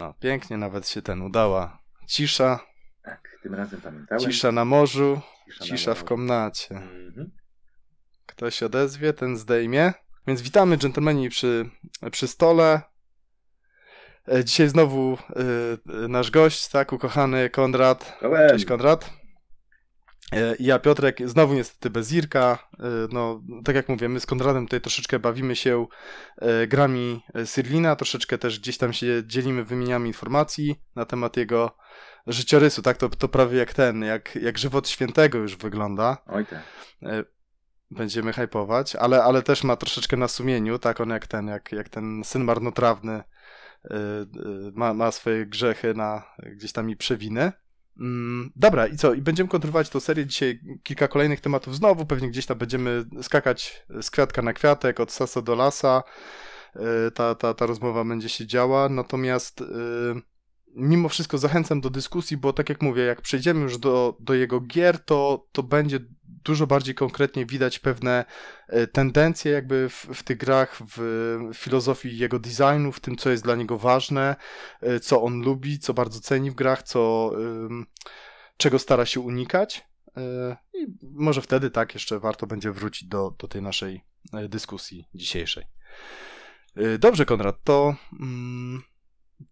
No, pięknie nawet się ten udała. Cisza. Tak, tym razem pamiętałem. Cisza na morzu, cisza, cisza na w komnacie. Mhm. Kto się odezwie, ten zdejmie. Więc witamy, dżentelmeni, przy, przy stole. E, dzisiaj znowu y, nasz gość, tak, ukochany Konrad. Cześć Konrad. E, ja, Piotrek, znowu niestety bez Irka. E, no, tak jak mówię, my z Konradem tutaj troszeczkę bawimy się e, grami Sirlina, troszeczkę też gdzieś tam się dzielimy, wymieniamy informacji na temat jego życiorysu, tak? To, to prawie jak ten, jak, jak żywot świętego już wygląda. Oj tak. Będziemy hypować, ale, ale też ma troszeczkę na sumieniu, tak? On jak ten, jak, jak ten syn marnotrawny ma, ma swoje grzechy na gdzieś tam i przewinę. Mm, dobra, i co? I będziemy kontynuować tę serię dzisiaj. Kilka kolejnych tematów znowu, pewnie gdzieś tam będziemy skakać z kwiatka na kwiatek, od sasa do lasa. E, ta, ta, ta rozmowa będzie się działa, natomiast y, mimo wszystko zachęcam do dyskusji, bo tak jak mówię, jak przejdziemy już do, do jego gier, to, to będzie dużo bardziej konkretnie widać pewne e, tendencje jakby w, w tych grach, w filozofii jego designu, w tym, co jest dla niego ważne, e, co on lubi, co bardzo ceni w grach, co, czego stara się unikać. E, I może wtedy tak jeszcze warto będzie wrócić do, do tej naszej dyskusji dzisiejszej. Dobrze, Konrad, to. Mm,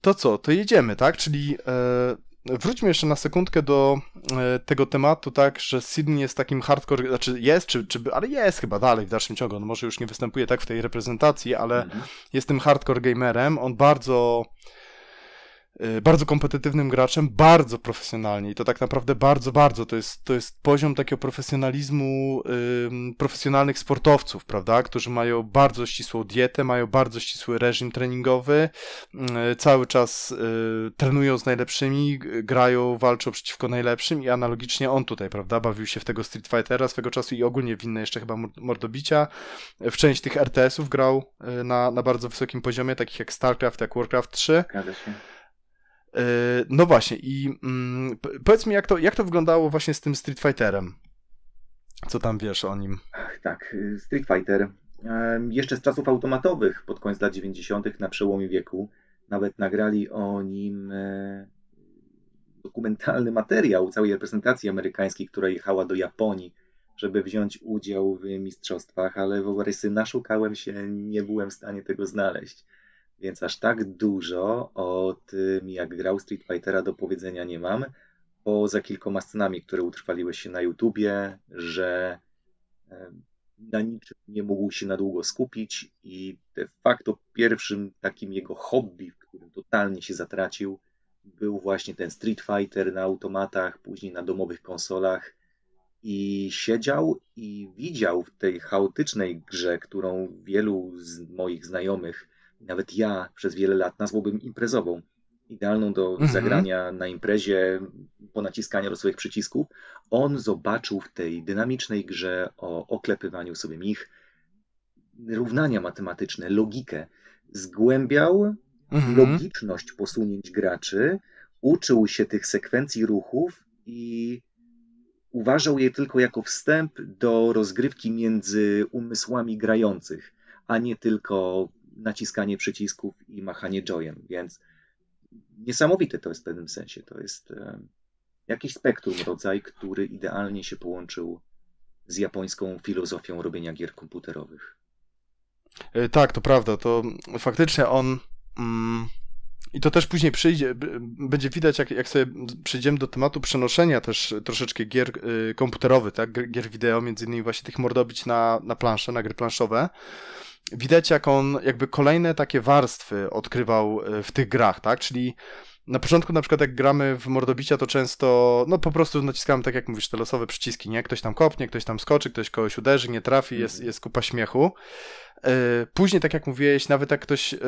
to co, to jedziemy, tak? Czyli e, wróćmy jeszcze na sekundkę do e, tego tematu, tak, że Sydney jest takim hardcore, znaczy jest, czy, czy, ale jest chyba dalej w dalszym ciągu, on no może już nie występuje tak w tej reprezentacji, ale mhm. jest tym hardcore gamerem, on bardzo Y, bardzo kompetytywnym graczem, bardzo profesjonalnie i to tak naprawdę bardzo, bardzo, to jest, to jest poziom takiego profesjonalizmu ym, profesjonalnych sportowców, prawda, którzy mają bardzo ścisłą dietę, mają bardzo ścisły reżim treningowy, yy, cały czas yy, trenują z najlepszymi, grają, walczą przeciwko najlepszym i analogicznie on tutaj, prawda, bawił się w tego Street Fightera swego czasu i ogólnie w inne jeszcze chyba mordobicia, w część tych RTS-ów grał yy, na, na bardzo wysokim poziomie, takich jak StarCraft, jak Warcraft 3. Zgadza się E, no właśnie, i mm, powiedz mi, jak to, jak to wyglądało właśnie z tym Street Fighterem? Co tam wiesz o nim? Tak, y, Street Fighter. Jeszcze z czasów automatowych, pod koniec lat 90., na przełomie wieku, nawet nagrali o nim e, dokumentalny materiał całej reprezentacji amerykańskiej, która jechała do Japonii, żeby wziąć udział w mistrzostwach, ale w sobie, naszukałem się, nie byłem w stanie tego znaleźć. Więc aż tak dużo o tym, jak grał Street Fightera do powiedzenia nie mam, poza kilkoma scenami, które utrwaliły się na YouTubie, że na niczym nie mógł się na długo skupić i de facto pierwszym takim jego hobby, w którym totalnie się zatracił, był właśnie ten Street Fighter na automatach, później na domowych konsolach i siedział i widział w tej chaotycznej grze, którą wielu z moich znajomych nawet ja przez wiele lat nazwałbym imprezową. Idealną do mhm. zagrania na imprezie, po do swoich przycisków. On zobaczył w tej dynamicznej grze o oklepywaniu sobie ich równania matematyczne, logikę. Zgłębiał mhm. logiczność posunięć graczy, uczył się tych sekwencji ruchów i uważał je tylko jako wstęp do rozgrywki między umysłami grających, a nie tylko naciskanie przycisków i machanie joyem, więc niesamowite to jest w pewnym sensie. To jest e, jakiś spektrum, rodzaj, który idealnie się połączył z japońską filozofią robienia gier komputerowych. E, tak, to prawda. To faktycznie on. Mm, I to też później przyjdzie, będzie widać, jak, jak sobie przejdziemy do tematu przenoszenia też troszeczkę gier y, komputerowych, tak? Gier wideo, między innymi właśnie tych mordobić na, na plansze, na gry planszowe widać, jak on jakby kolejne takie warstwy odkrywał e, w tych grach, tak? Czyli na początku na przykład jak gramy w mordobicia, to często no po prostu naciskamy, tak jak mówisz, te losowe przyciski, nie? Ktoś tam kopnie, ktoś tam skoczy, ktoś kogoś uderzy, nie trafi, mhm. jest, jest kupa śmiechu. E, później, tak jak mówiłeś, nawet jak ktoś e,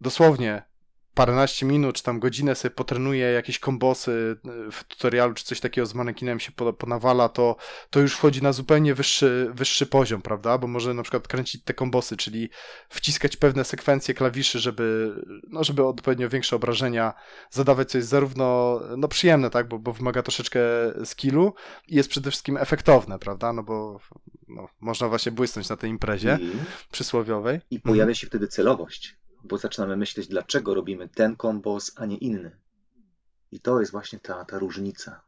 dosłownie paręnaście minut, czy tam godzinę sobie potrenuje jakieś kombosy y, w tutorialu, czy coś takiego z manekinem się ponawala, to, to już wchodzi na zupełnie wyższy, wyższy poziom, prawda? Bo może na przykład kręcić te kombosy, czyli wciskać pewne sekwencje klawiszy, żeby, no, żeby odpowiednio większe obrażenia zadawać, co jest zarówno no, przyjemne, tak? Bo, bo wymaga troszeczkę skillu i jest przede wszystkim efektowne, prawda? No bo no, można właśnie błysnąć na tej imprezie I... Mhm. przysłowiowej. I pojawia mhm. się wtedy celowość bo zaczynamy myśleć, dlaczego robimy ten kombos, a nie inny. I to jest właśnie ta, ta różnica.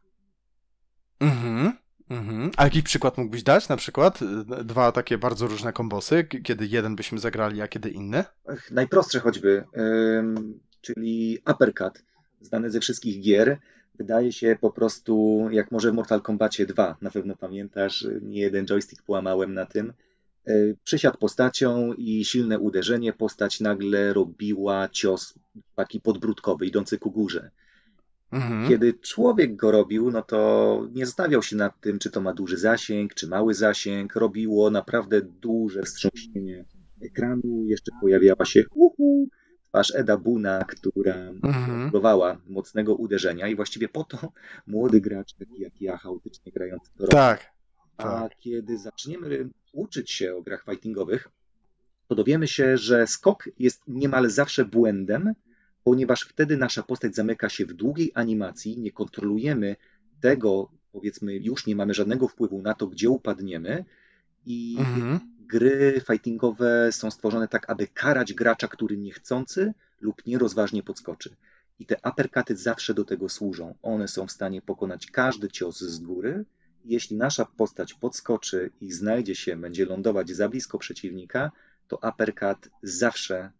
Mhm. Mhm. A jakiś przykład mógłbyś dać? Na przykład y, dwa takie bardzo różne kombosy, kiedy jeden byśmy zagrali, a kiedy inny? Ach, najprostsze choćby, czyli uppercut, znany ze wszystkich gier. Wydaje się po prostu, jak może w Mortal Kombacie 2, na pewno pamiętasz, y, nie jeden joystick połamałem na tym. E, przysiad postacią i silne uderzenie postać nagle robiła cios taki podbródkowy, idący ku górze. Mhm. Kiedy człowiek go robił, no to nie zastanawiał się nad tym, czy to ma duży zasięg, czy mały zasięg. Robiło naprawdę duże wstrząśnienie ekranu. Jeszcze pojawiała się uhu, twarz Eda Buna, która mhm. próbowała mocnego uderzenia i właściwie po to młody gracz, taki jak ja, chaotycznie grający to robi. Tak. A tak. kiedy zaczniemy uczyć się o grach fightingowych, to dowiemy się, że skok jest niemal zawsze błędem, ponieważ wtedy nasza postać zamyka się w długiej animacji, nie kontrolujemy tego, powiedzmy, już nie mamy żadnego wpływu na to, gdzie upadniemy. I mhm. gry fightingowe są stworzone tak, aby karać gracza, który niechcący lub nierozważnie podskoczy. I te aperkaty zawsze do tego służą. One są w stanie pokonać każdy cios z góry, jeśli nasza postać podskoczy i znajdzie się, będzie lądować za blisko przeciwnika, to uppercut zawsze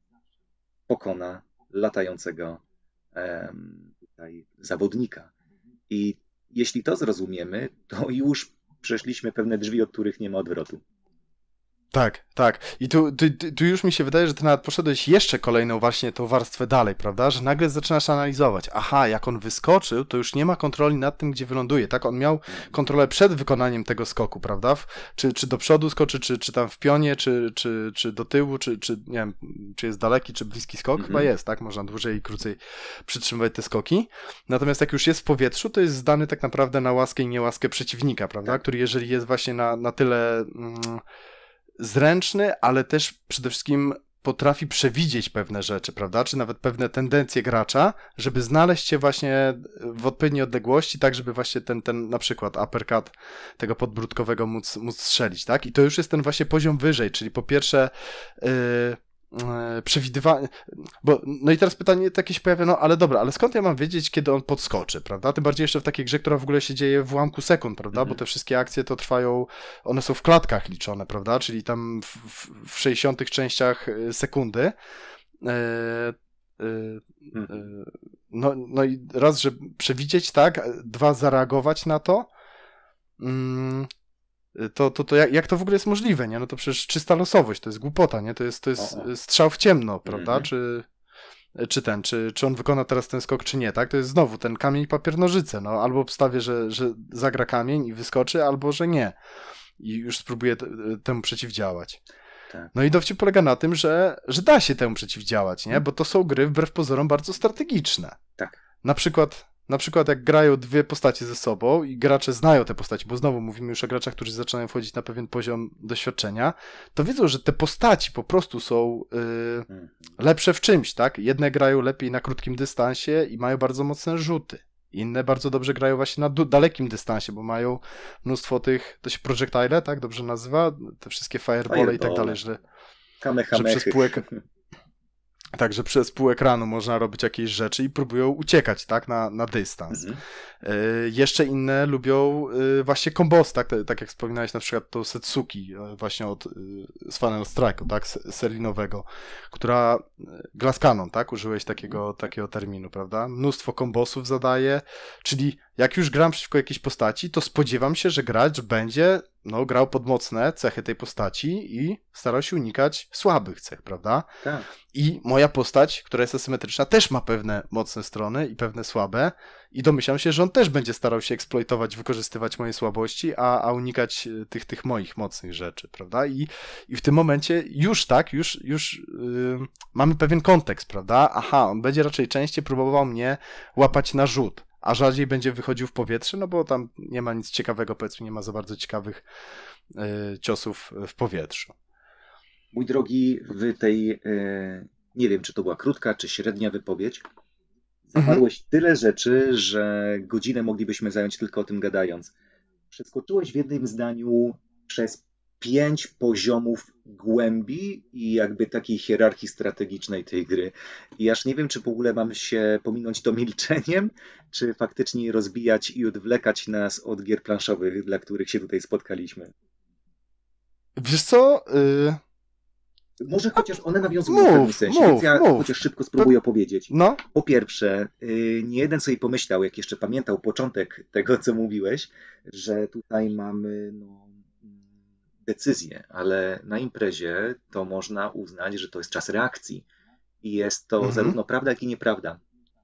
pokona latającego tutaj, zawodnika. I jeśli to zrozumiemy, to już przeszliśmy pewne drzwi, od których nie ma odwrotu. Tak, tak. I tu, tu, tu, już mi się wydaje, że ty nawet poszedłeś jeszcze kolejną właśnie tą warstwę dalej, prawda? Że nagle zaczynasz analizować. Aha, jak on wyskoczył, to już nie ma kontroli nad tym, gdzie wyląduje, tak? On miał kontrolę przed wykonaniem tego skoku, prawda? czy, czy do przodu skoczy, czy, czy tam w pionie, czy, czy, czy do tyłu, czy, czy nie wiem, czy jest daleki, czy bliski skok? Mhm. Chyba jest, tak? Można dłużej i krócej przytrzymywać te skoki. Natomiast jak już jest w powietrzu, to jest zdany tak naprawdę na łaskę i niełaskę przeciwnika, prawda? Tak. Który jeżeli jest właśnie na, na tyle... Mm, zręczny, ale też przede wszystkim potrafi przewidzieć pewne rzeczy, prawda? Czy nawet pewne tendencje gracza, żeby znaleźć się właśnie e, w odpowiedniej odległości, tak żeby właśnie ten, ten na przykład uppercut tego podbródkowego móc, móc strzelić, tak? I to już jest ten właśnie poziom wyżej, czyli po pierwsze... Yy E, przewidywanie, bo no i teraz pytanie takie się pojawia, no ale dobra, ale skąd ja mam wiedzieć, kiedy on podskoczy, prawda? Tym bardziej jeszcze w takiej grze, która w ogóle się dzieje w ułamku sekund, prawda? Mm -hmm. Bo mhm. te wszystkie akcje to trwają, one są w klatkach liczone, prawda? Czyli tam w, w, w 60 częściach e, sekundy. Yy, yy, yy, no, no i raz, że przewidzieć, tak? Dwa, zareagować na to. Mm, to, to, to jak, jak, to w ogóle jest możliwe, nie? No to przecież czysta losowość, to jest głupota, nie? To jest, to jest strzał w ciemno, prawda? Mhm. Czy, czy ten, czy, czy on wykona teraz ten skok, czy nie, tak? To jest znowu ten kamień, papier, nożyce, no. Albo obstawię, że, że zagra kamień i wyskoczy, albo że nie. I już spróbuję temu przeciwdziałać. Tak. No i dowcip polega na tym, że, że da się temu przeciwdziałać, nie? Mhm. Bo to są gry wbrew pozorom bardzo strategiczne. Tak. Na przykład na przykład jak grają dwie postacie ze sobą i gracze znają te postacie, bo znowu mówimy już o graczach, którzy zaczynają wchodzić na pewien poziom doświadczenia, to wiedzą, że te postaci po prostu są y, mhm. lepsze w czymś, tak? Jedne grają lepiej na krótkim dystansie i mają bardzo mocne rzuty. Inne bardzo dobrze grają właśnie na dalekim dystansie, bo mają mnóstwo tych, to się projectile, tak dobrze nazywa, te wszystkie firebole i tak dalej, że, że przez półek, Także przez pół ekranu można robić jakieś rzeczy i próbują uciekać, tak, na, na dystans. Mhm. E, jeszcze inne lubią e, właśnie kombos, tak, tak jak wspominałeś na przykład to Setsuki e, właśnie od z Final Strike'u, tak, serlinowego, która Glass Cannon, tak, użyłeś takiego, takiego terminu, prawda? Mnóstwo kombosów zadaje, czyli jak już gram przeciwko jakiejś postaci, to spodziewam się, że gracz będzie no, grał pod mocne cechy tej postaci i starał się unikać słabych cech, prawda? Tak. I moja postać, która jest asymetryczna, też ma pewne mocne strony i pewne słabe, i domyślam się, że on też będzie starał się eksploitować, wykorzystywać moje słabości, a, a unikać e, tych, tych moich mocnych rzeczy, prawda? I, I w tym momencie już tak, już, już yy, mamy pewien kontekst, prawda? Aha, on będzie raczej częściej próbował mnie łapać na rzut, a rzadziej będzie wychodził w powietrze, no bo tam nie ma nic ciekawego, powiedzmy, nie ma za bardzo ciekawych yy, ciosów w powietrzu. Mój drogi, w tej, yy, nie wiem, czy to była krótka, czy średnia wypowiedź, Zawarłeś mhm. tyle rzeczy, że godzinę moglibyśmy zająć tylko o tym gadając. Przeskoczyłeś w jednym zdaniu przez pięć poziomów głębi i jakby takiej hierarchii strategicznej tej gry. I aż nie wiem, czy w ogóle mam się pominąć to milczeniem, czy faktycznie rozbijać i odwlekać nas od gier planszowych, dla których się tutaj spotkaliśmy. Wiesz co? Y, może chociaż one nawiązują w pewnym sensie, więc ja chociaż szybko spróbuję no. opowiedzieć. No. Po pierwsze, y, nie jeden sobie pomyślał, jak jeszcze pamiętał początek tego, co mówiłeś, że tutaj mamy no, decyzję, ale na imprezie to można uznać, że to jest czas reakcji. I jest to mhm. zarówno prawda, jak i nieprawda.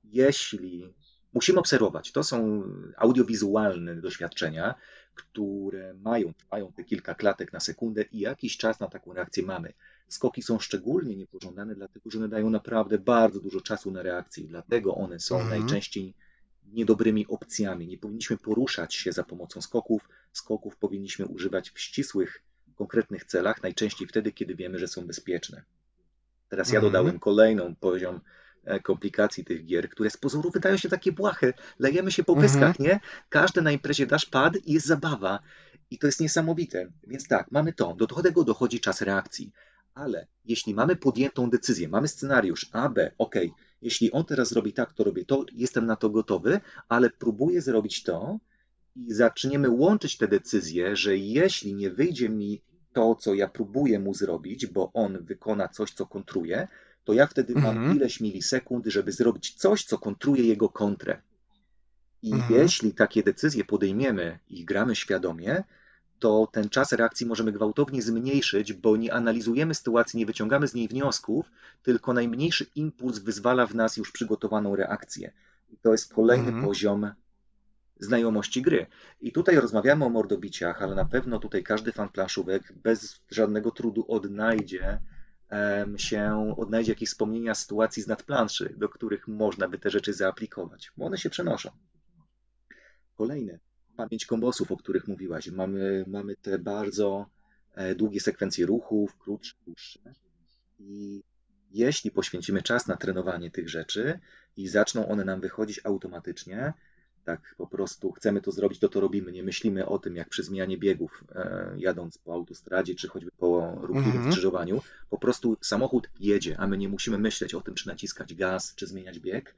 Jeśli musimy obserwować, to są audiowizualne doświadczenia, które mają, mają te kilka klatek na sekundę i jakiś czas na taką reakcję mamy. Skoki są szczególnie niepożądane, dlatego że one dają naprawdę bardzo dużo czasu na reakcję, dlatego one są mhm. najczęściej niedobrymi opcjami. Nie powinniśmy poruszać się za pomocą skoków. Skoków powinniśmy używać w ścisłych, konkretnych celach, najczęściej wtedy, kiedy wiemy, że są bezpieczne. Teraz ja mhm. dodałem kolejną poziom E, komplikacji tych gier, które z pozoru wydają się takie błahe. Lejemy się po mhm. pyskach, mhm. nie? Każdy na imprezie dasz pad i jest zabawa. I to jest niesamowite. Więc tak, mamy to. Do tego dochodzi czas reakcji. Ale jeśli mamy podjętą decyzję, mamy scenariusz A, B, ok, jeśli on teraz zrobi tak, to robię to, jestem na to gotowy, ale próbuję zrobić to i zaczniemy łączyć te decyzje, że jeśli nie wyjdzie mi to, co ja próbuję mu zrobić, bo on wykona coś, co kontruje, to ja wtedy mam mhm. ileś milisekund, żeby zrobić coś, co kontruje jego kontrę. I mhm. jeśli takie decyzje podejmiemy i gramy świadomie, to ten czas reakcji możemy gwałtownie zmniejszyć, bo nie analizujemy sytuacji, nie wyciągamy z niej wniosków, tylko najmniejszy impuls wyzwala w nas już przygotowaną reakcję. I to jest kolejny mhm. poziom znajomości gry. I tutaj rozmawiamy o mordobiciach, ale na pewno tutaj każdy fan planszówek bez żadnego trudu odnajdzie się odnajdzie jakieś wspomnienia sytuacji z nadplanszy, do których można by te rzeczy zaaplikować, bo one się przenoszą. Kolejne, pamięć kombosów, o których mówiłaś. Mamy, mamy te bardzo e, długie sekwencje ruchów, krótsze, dłuższe. I jeśli poświęcimy czas na trenowanie tych rzeczy i zaczną one nam wychodzić automatycznie, tak po prostu chcemy to zrobić, to to robimy. Nie myślimy o tym, jak przy zmianie biegów, e, jadąc po autostradzie, czy choćby po ruchliwym mhm. skrzyżowaniu, po prostu samochód jedzie, a my nie musimy myśleć o tym, czy naciskać gaz, czy zmieniać bieg.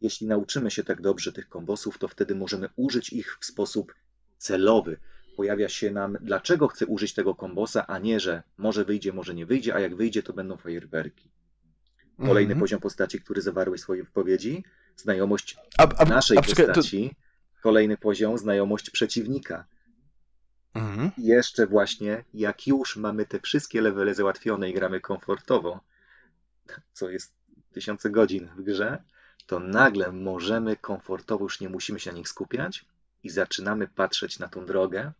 Jeśli nauczymy się tak dobrze tych kombosów, to wtedy możemy użyć ich w sposób celowy. Pojawia się nam, dlaczego chcę użyć tego kombosa, a nie, że może wyjdzie, może nie wyjdzie, a jak wyjdzie, to będą fajerwerki. Kolejny mhm. poziom postaci, który zawarły swoje wypowiedzi – znajomość a, a, naszej a, postaci, to... kolejny poziom, znajomość przeciwnika. Mhm. I jeszcze właśnie, jak już mamy te wszystkie levele załatwione i gramy komfortowo, co jest tysiące godzin w grze, to nagle możemy komfortowo, już nie musimy się na nich skupiać i zaczynamy patrzeć na tą drogę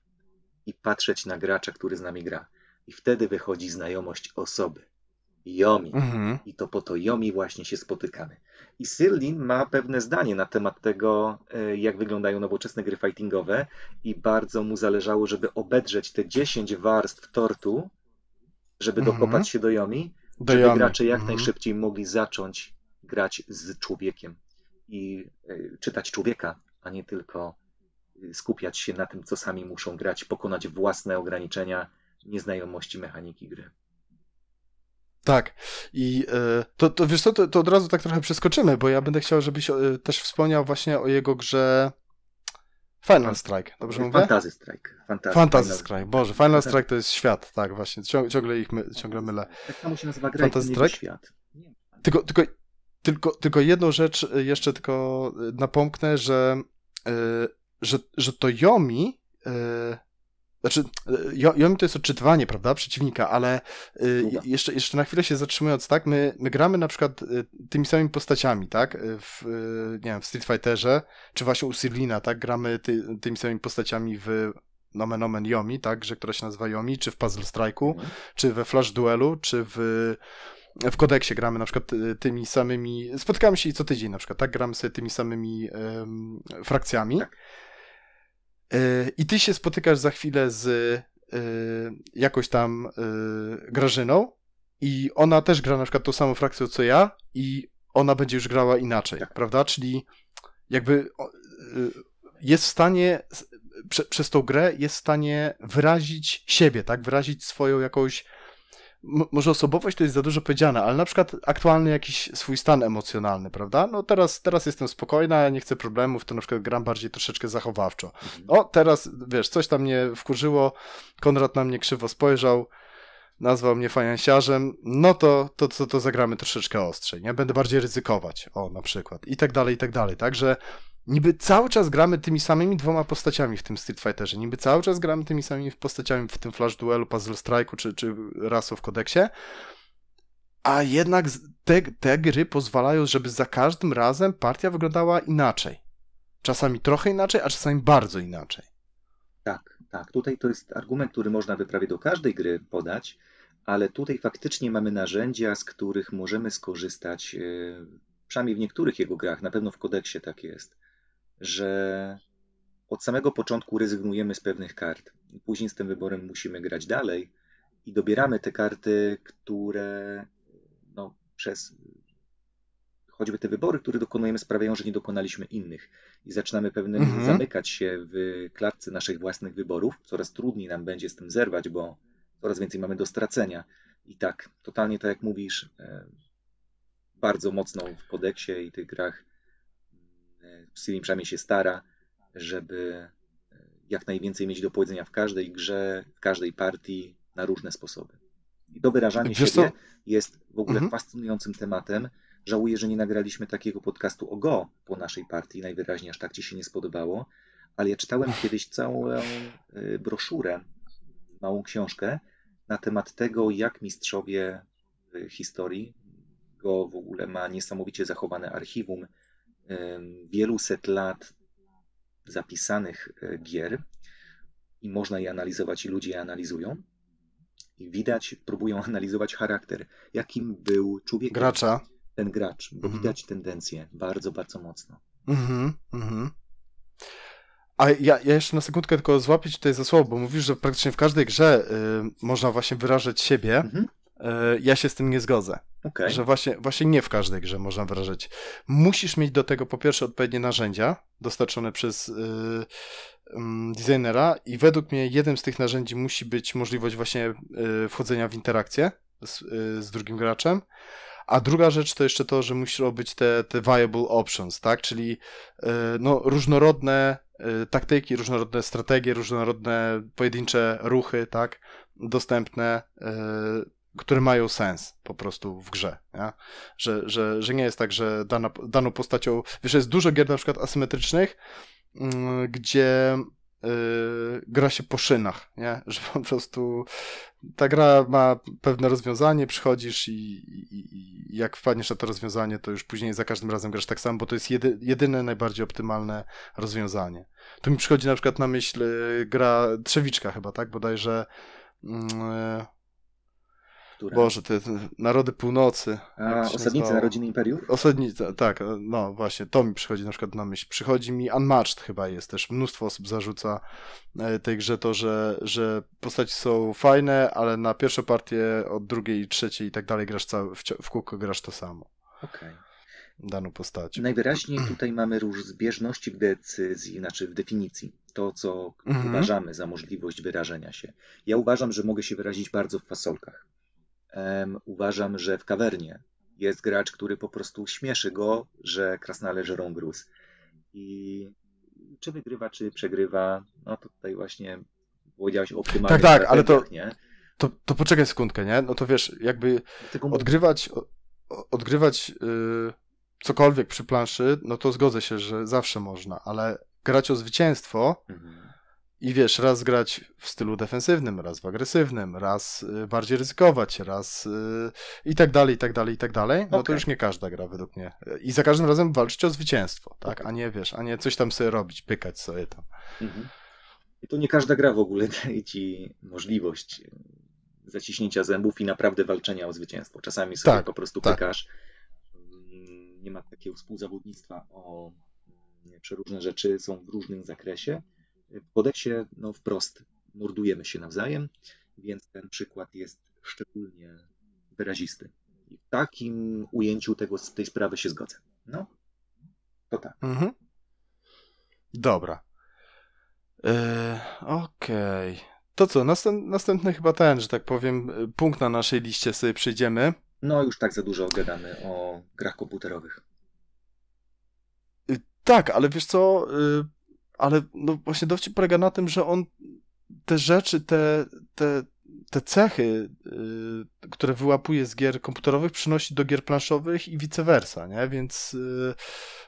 i patrzeć na gracza, który z nami gra. I wtedy wychodzi znajomość osoby. Yomi Mhm. I to po to Yomi właśnie się spotykamy. I Sylin ma pewne zdanie na temat tego, e, jak wyglądają nowoczesne gry fightingowe i bardzo mu zależało, żeby obedrzeć te 10 warstw tortu, żeby mhm. dokopać się do Yomi, do żeby Yomi. gracze jak mhm. najszybciej mogli zacząć grać z człowiekiem i e, czytać człowieka, a nie tylko e, skupiać się na tym, co sami muszą grać, pokonać własne ograniczenia nieznajomości mechaniki gry. Tak. I e, to, to wiesz co, to, to, od razu tak trochę przeskoczymy, bo ja będę chciał, żebyś e, też wspomniał właśnie o jego grze Final Strike, dobrze mówię? Fantasy Strike. Fantasy, Fantasy Strike, Boże, Final Fantasy. Strike to jest świat, tak właśnie, ciągle ich my, ciągle mylę. Tak samo się nazywa gra, Fantasy Strike? świat. Tylko, tylko, tylko, tylko jedną rzecz e, jeszcze tylko napomknę, że, że, że to Yomi znaczy, Yomi e, to jest odczytywanie, prawda, przeciwnika, ale e, jeszcze, jeszcze na chwilę się zatrzymując, tak, my, my gramy na przykład e, tymi samymi postaciami, tak, w, nie wiem, w Street Fighterze, czy właśnie u Sirlina, tak, gramy ty, tymi samymi postaciami w nomen omen Yomi, tak, że która się nazywa Yomi, czy w Puzzle Strike'u, mhm. czy we Flash Duelu, czy w w kodeksie gramy na przykład tymi samymi, spotykamy się i co tydzień na przykład, tak, gramy sobie tymi samymi um, frakcjami. Tak. Y, I ty się spotykasz za chwilę z y, jakoś tam y, Grażyną i ona też gra na przykład tą samą frakcję co ja i ona będzie już grała inaczej, tak. prawda? Czyli jakby jest w stanie prze, przez tą grę jest w stanie wyrazić siebie, tak? Wyrazić swoją jakąś może osobowość to jest za dużo powiedziane, ale na przykład aktualny jakiś swój stan emocjonalny, prawda? No teraz, teraz jestem spokojna, nie chcę problemów, to na przykład gram bardziej troszeczkę zachowawczo. Mhm. O, teraz, wiesz, coś tam mnie wkurzyło, Konrad na mnie krzywo spojrzał, nazwał mnie fajansiarzem, no to, to, to, to zagramy troszeczkę ostrzej, nie? Będę bardziej ryzykować, o, na przykład, i tak dalej, i tak dalej, także niby cały czas gramy tymi samymi dwoma postaciami w tym Street Fighterze, niby cały czas gramy tymi samymi postaciami w tym Flash Duelu, Puzzle Strike'u czy, czy Rasu w kodeksie, a jednak te, te gry pozwalają, żeby za każdym razem partia wyglądała inaczej. Czasami trochę inaczej, a czasami bardzo inaczej. Tak, tak. Tutaj to jest argument, który można by prawie do każdej gry podać, ale tutaj faktycznie mamy narzędzia, z których możemy skorzystać, e, przynajmniej w niektórych jego grach, na pewno w kodeksie tak jest że od samego początku rezygnujemy z pewnych kart. Później z tym wyborem musimy grać dalej i dobieramy te karty, które no, przez choćby te wybory, które dokonujemy, sprawiają, że nie dokonaliśmy innych. I zaczynamy pewnie mhm. zamykać się w klatce naszych własnych wyborów. Coraz trudniej nam będzie z tym zerwać, bo coraz więcej mamy do stracenia. I tak, totalnie tak jak mówisz, e, bardzo mocno w kodeksie i tych grach Siri przynajmniej się stara, żeby e, jak najwięcej mieć do powiedzenia w każdej grze, w każdej partii, na różne sposoby. I to wyrażanie Wiesz siebie jest w ogóle mhm. fascynującym tematem. Żałuję, że nie nagraliśmy takiego podcastu o Go po naszej partii. Najwyraźniej aż tak ci się nie spodobało. Ale ja czytałem kiedyś całą e, broszurę, małą książkę na temat tego, jak mistrzowie e, historii Go w ogóle ma niesamowicie zachowane archiwum Wielu set lat zapisanych e, gier i można je analizować i ludzie je analizują. I widać, próbują analizować charakter, jakim był człowiek. Gracza. Ten gracz, bo mhm. widać tendencję bardzo, bardzo mocno. Mhm, mhm. A ja, ja, jeszcze na sekundkę tylko złapić tutaj za słowo, bo mówisz, że praktycznie w każdej grze y, można właśnie wyrażać siebie. Mhm. E, ja się z tym nie zgodzę. Okay. Że właśnie, właśnie nie w każdej grze można wrażyć. Musisz mieć do tego po pierwsze odpowiednie narzędzia dostarczone przez yy, designera i według mnie jednym z tych narzędzi musi być możliwość właśnie yy, wchodzenia w interakcję z, yy, z, drugim graczem. A druga rzecz to jeszcze to, że musisz robić te, te viable options, tak? Czyli y, no, różnorodne y, taktyki, różnorodne strategie, różnorodne pojedyncze ruchy, tak? Dostępne y, które mają sens po prostu w grze. Nie? Że, że, że nie jest tak, że dana, daną postacią. Wiesz, jest dużo gier na przykład asymetrycznych, mm, gdzie Yy, gra się po szynach, nie? że po prostu ta gra ma pewne rozwiązanie, przychodzisz i, i, i, jak wpadniesz na to rozwiązanie, to już później za każdym razem grasz tak samo, bo to jest jedy, jedyne najbardziej optymalne rozwiązanie. Tu mi przychodzi na przykład na myśl y, gra Trzewiczka chyba, tak? Bodajże yy, Boże, te, narody północy. A, osadnicy narodziny imperium? Osadnicy, tak, no właśnie, to mi przychodzi na przykład na myśl. Przychodzi mi Unmatched chyba jest też, mnóstwo osób zarzuca e, tej grze to, że, że postaci są fajne, ale na pierwszą partię od drugiej, trzeciej i tak dalej grasz cały, w, w kółko grasz to samo. Okej. Okay daną postacią. Najwyraźniej tutaj mamy róż zbieżności w decyzji, znaczy w definicji. To, co mm -hmm. uważamy za możliwość wyrażenia się. Ja uważam, że mogę się wyrazić bardzo w fasolkach um, uważam, że w kawernie jest gracz, który po prostu śmieszy go, że krasnale żerą gruz. I czy wygrywa, czy przegrywa, no to tutaj właśnie powiedziałeś o optymalnych Tak, tak, ale to, nie? To, to poczekaj sekundkę, nie? No to wiesz, jakby odgrywać, odgrywać yy, cokolwiek przy planszy, no to zgodzę się, że zawsze można, ale grać o zwycięstwo mhm i wiesz, raz grać w stylu defensywnym, raz w agresywnym, raz y, bardziej ryzykować, raz itd. Y, i tak dalej, i tak dalej, i tak dalej. No okay. to już nie każda gra według mnie. I za każdym razem walczyć o zwycięstwo, tak? Okay. A nie wiesz, a nie coś tam sobie robić, pykać sobie tam. Mhm. I to nie każda gra w ogóle daje ci możliwość y, zaciśnięcia zębów i naprawdę walczenia o zwycięstwo. Czasami sobie tak, po prostu tak. pykasz. Mm, nie ma takiego współzawodnictwa o przeróżne rzeczy, są w różnym zakresie w kodeksie no, wprost mordujemy się nawzajem, więc ten przykład jest szczególnie wyrazisty. I w takim ujęciu tego, tej sprawy się zgodzę. No, to tak. Mhm. Dobra. E, okej. Okay. To co, następ, następny chyba ten, że tak powiem, punkt na naszej liście sobie przyjdziemy. No, już tak za dużo gadamy o grach komputerowych. Y, tak, ale wiesz co, y, ale no właśnie dowcip polega na tym, że on te rzeczy, te, te, te cechy, y, które wyłapuje z gier komputerowych, przynosi do gier planszowych i vice versa, nie? Więc y,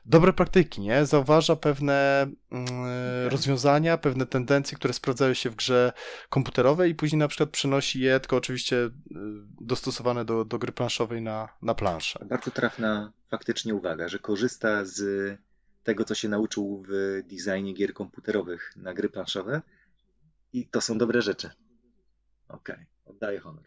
dobre praktyki, nie? Zauważa pewne y, rozwiązania, pewne tendencje, które sprawdzają się w grze komputerowej i później na przykład przynosi je, tylko oczywiście dostosowane do, do gry planszowej na, na planszę. Bardzo trafna faktycznie uwaga, że korzysta z tego, co się nauczył w designie gier komputerowych na gry planszowe. I to są dobre rzeczy. Okej, okay. oddaję honor.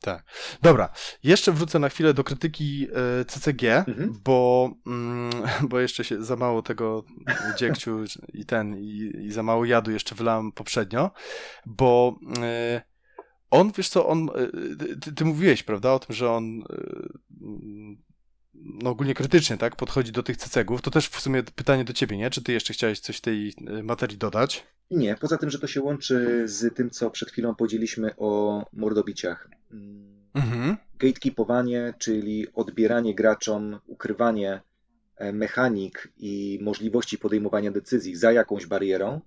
Tak. Dobra, jeszcze wrócę na chwilę do krytyki e, CCG, mhm. bo, mm, bo jeszcze się za mało tego dziegciu i ten, i, i, za mało jadu jeszcze wylałem poprzednio, bo e, on, wiesz co, on, e, ty, ty mówiłeś, prawda, o tym, że on no ogólnie krytycznie tak, podchodzi do tych cecegów, to też w sumie pytanie do ciebie, nie? Czy ty jeszcze chciałeś coś tej e, materii dodać? Nie, poza tym, że to się łączy z tym, co przed chwilą powiedzieliśmy o mordobiciach. Mm. Mhm. Gatekeepowanie, czyli odbieranie graczom, ukrywanie e, mechanik i możliwości podejmowania decyzji za jakąś barierą,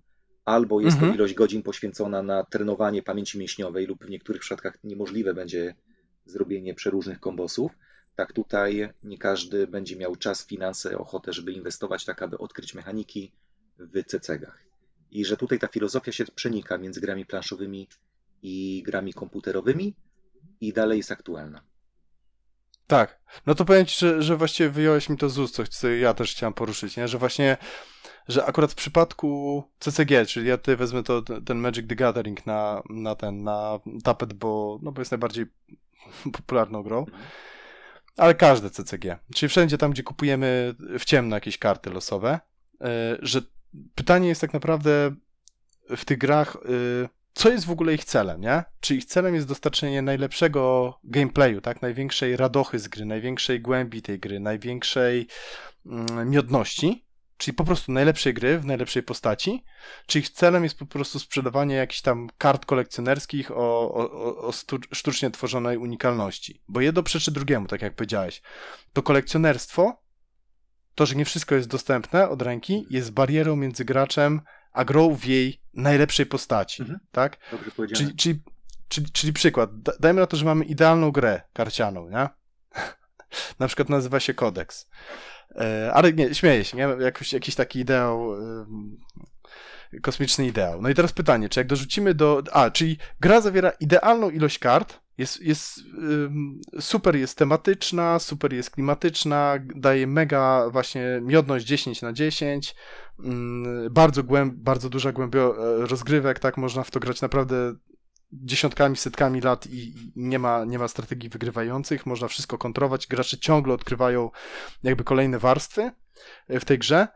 albo jest mhm. to ilość godzin poświęcona na trenowanie pamięci mięśniowej lub w niektórych przypadkach niemożliwe będzie zrobienie przeróżnych kombosów tak tutaj nie każdy będzie miał czas, finanse, ochotę, żeby inwestować tak, aby odkryć mechaniki w CCG'ach. I że tutaj ta filozofia się przenika między grami planszowymi i grami komputerowymi i dalej jest aktualna. Tak, no to powiem ci, że, że właściwie wyjąłeś mi to z ust, co ja też chciałem poruszyć, nie? że właśnie, że akurat w przypadku CCG, czyli ja tutaj wezmę to, ten Magic the Gathering na, na ten, na tapet, bo, no bo jest najbardziej popularną grą, mhm ale każde CCG, czyli wszędzie tam, gdzie kupujemy w ciemno jakieś karty losowe, e, że pytanie jest tak naprawdę w tych grach, e, co jest w ogóle ich celem, nie? Czy ich celem jest dostarczenie najlepszego gameplayu, tak? Największej radochy z gry, największej głębi tej gry, największej mm, miodności, czyli po prostu najlepszej gry w najlepszej postaci, czy ich celem jest po prostu sprzedawanie jakichś tam kart kolekcjonerskich o, o, o sztucznie tworzonej unikalności. Bo jedno przeczy drugiemu, tak jak powiedziałeś. To kolekcjonerstwo, to, że nie wszystko jest dostępne od ręki, jest barierą między graczem a grą w jej najlepszej postaci, mhm. tak? Dobrze Czyli, czyli, czyli, czyli przykład, dajmy na to, że mamy idealną grę karcianą, nie? na przykład nazywa się kodeks. E, ale nie, śmieję się, nie? jakiś taki ideał, kosmiczny ideał. No i teraz pytanie, czy jak dorzucimy do... A, czyli gra zawiera idealną ilość kart, jest, jest super jest tematyczna, super jest klimatyczna, daje mega właśnie miodność 10 na 10, bardzo, głęb, bardzo duża głębia e, rozgrywek, tak, można w to grać naprawdę dziesiątkami, setkami lat i nie ma, nie ma strategii wygrywających, można wszystko kontrować, gracze ciągle odkrywają jakby kolejne warstwy e, w tej grze.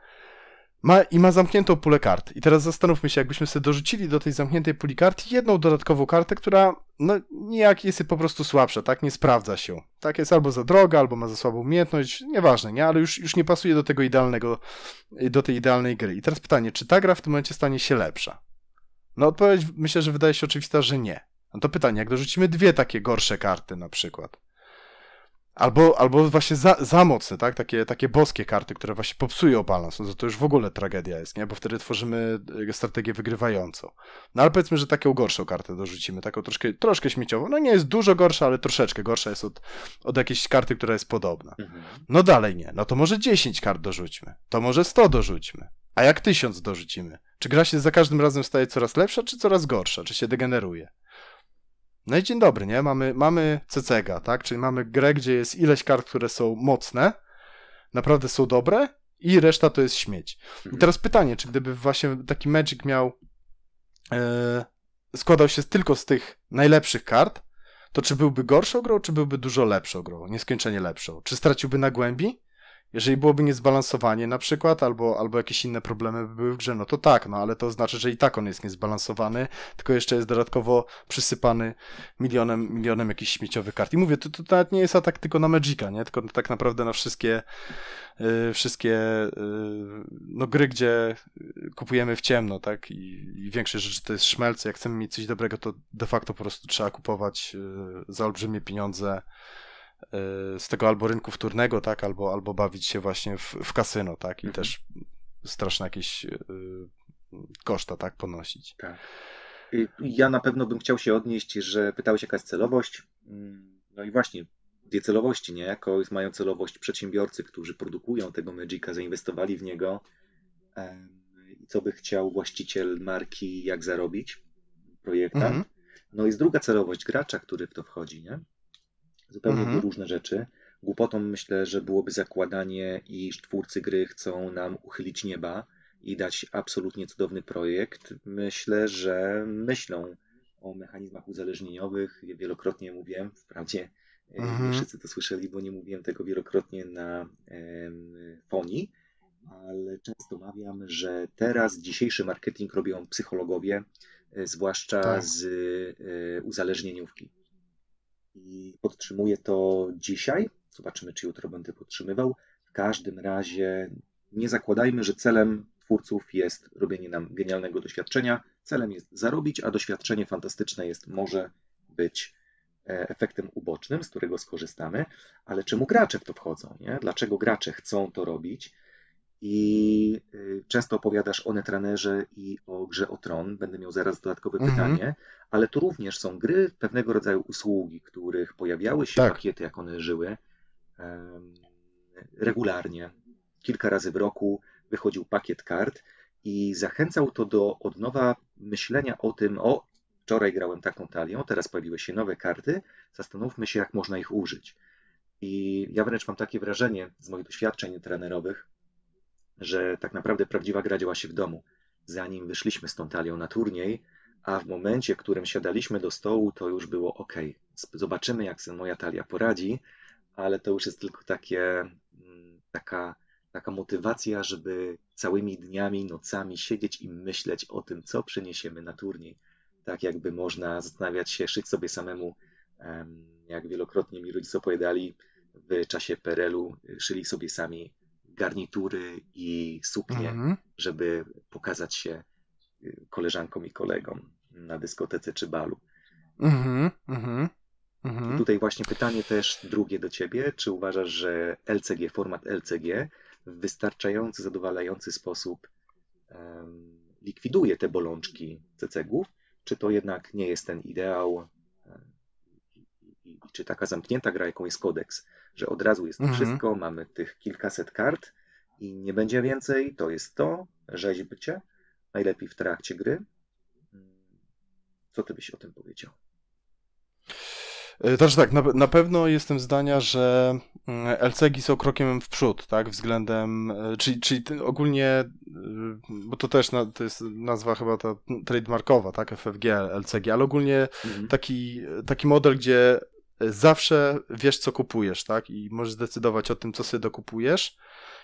Ma, I ma zamkniętą pulę kart. I teraz zastanówmy się, jakbyśmy sobie dorzucili do tej zamkniętej puli kart jedną dodatkową kartę, która no nijak jest po prostu słabsza, tak? Nie sprawdza się. Tak jest albo za droga, albo ma za słabą umiejętność, nieważne, nie? Ale już, już nie pasuje do tego idealnego, do tej idealnej gry. I teraz pytanie, czy ta gra w tym momencie stanie się lepsza? No odpowiedź myślę, że wydaje się oczywista, że nie. No to pytanie, jak dorzucimy dwie takie gorsze karty na przykład, Albo, albo właśnie za, za mocne, tak? Takie, takie boskie karty, które właśnie popsują balans, no to już w ogóle tragedia jest, nie? Bo wtedy tworzymy e, strategię wygrywającą. No ale powiedzmy, że taką gorszą kartę dorzucimy, taką troszkę, troszkę śmieciową. No nie jest dużo gorsza, ale troszeczkę gorsza jest od, od jakiejś karty, która jest podobna. Mhm. No dalej nie. No to może 10 kart dorzućmy. To może 100 dorzućmy. A jak 1000 dorzucimy? Czy gra się za każdym razem staje coraz lepsza, czy coraz gorsza? Czy się degeneruje? No i dzień dobry, nie? Mamy, mamy CCG, tak? Czyli mamy grę, gdzie jest ileś kart, które są mocne, naprawdę są dobre i reszta to jest śmieć. I mhm. teraz pytanie, czy gdyby właśnie taki Magic miał e, składał się tylko z tych najlepszych kart, to czy byłby gorszą grą, czy byłby dużo lepszą grą, nieskończenie lepszą? Czy straciłby na głębi? jeżeli byłoby niezbalansowanie na przykład, albo, albo jakieś inne problemy by były w grze, no to tak, no ale to znaczy, że i tak on jest niezbalansowany, tylko jeszcze jest dodatkowo przysypany milionem, milionem jakichś śmieciowych kart. I mówię, to, to nawet nie jest atak tylko na Magica, nie? Tylko tak naprawdę na wszystkie yy, wszystkie yy, no gry, gdzie kupujemy w ciemno, tak? I, i większość rzeczy to jest szmelce, jak chcemy mieć coś dobrego, to de facto po prostu trzeba kupować yy, za olbrzymie pieniądze E, z tego albo rynku wtórnego, tak, albo, albo bawić się właśnie w, w kasyno, tak, i mhm. też straszne jakieś y, koszta, tak, ponosić. Tak. Ja na pewno bym chciał się odnieść, że pytałeś jaka jest celowość. Mm, no i właśnie, dwie celowości, nie? Jako mają celowość przedsiębiorcy, którzy produkują tego Magica, zainwestowali w niego i co by chciał właściciel marki, jak zarobić projektant. Mhm. No i jest druga celowość gracza, który w to wchodzi, nie? Zupełnie mhm. różne rzeczy. Głupotą myślę, że byłoby zakładanie, iż twórcy gry chcą nam uchylić nieba i dać absolutnie cudowny projekt. Myślę, że myślą o mechanizmach uzależnieniowych. Wielokrotnie mówiłem, wprawdzie e, mhm. nie wszyscy to słyszeli, bo nie mówiłem tego wielokrotnie na em, ale często mawiam, że teraz dzisiejszy marketing robią psychologowie, e, zwłaszcza tak. z e, uzależnieniówki i podtrzymuję to dzisiaj. Zobaczymy, czy jutro będę podtrzymywał. W każdym razie nie zakładajmy, że celem twórców jest robienie nam genialnego doświadczenia. Celem jest zarobić, a doświadczenie fantastyczne jest może być e, efektem ubocznym, z którego skorzystamy, ale czemu gracze w to wchodzą? Nie? Dlaczego gracze chcą to robić? i y, często opowiadasz o Netrunnerze i o grze o tron. Będę miał zaraz dodatkowe mhm. pytanie, ale tu również są gry, pewnego rodzaju usługi, których pojawiały się tak. pakiety, jak one żyły, regularnie. Kilka razy w roku wychodził pakiet kart i zachęcał to do od nowa myślenia o tym, o wczoraj grałem taką talią, teraz pojawiły się nowe karty, zastanówmy się, jak można ich użyć. I ja wręcz mam takie wrażenie z moich doświadczeń trenerowych, że tak naprawdę prawdziwa gra działa się w domu. Zanim wyszliśmy z tą talią na turniej, a w momencie, w którym siadaliśmy do stołu, to już było ok. Zobaczymy, jak sobie moja talia poradzi, ale to już jest tylko takie, mm, taka, taka motywacja, żeby całymi dniami, nocami siedzieć i myśleć o tym, co przeniesiemy na turniej. Tak jakby można zastanawiać się, szyć sobie samemu, jak wielokrotnie mi rodzice opowiadali, w czasie PRL-u szyli sobie sami garnitury i suknie, mhm. żeby pokazać się y, koleżankom i kolegom na dyskotece czy balu. Mhm, mhm, mhm. I tutaj właśnie pytanie też drugie do ciebie. Czy uważasz, że LCG, format LCG w wystarczający, zadowalający sposób um, likwiduje te bolączki cecegów? Czy to jednak nie jest ten ideał? E, I, i, i, czy taka zamknięta gra, jaką jest kodeks, że od razu jest mhm. wszystko, mamy tych kilkaset kart i nie będzie więcej, to jest to, rzeźbcie, najlepiej w trakcie gry. Co ty byś o tym powiedział? Także znaczy tak, na, na, pewno jestem zdania, że mm, LCG są krokiem w przód, tak, względem, e, czyli, czyli ogólnie, e, bo to też na, to jest nazwa chyba ta trademarkowa, tak, FFG, LCG, ale ogólnie mhm. taki, taki model, gdzie zawsze wiesz, co kupujesz, tak? I możesz zdecydować o tym, co sobie dokupujesz,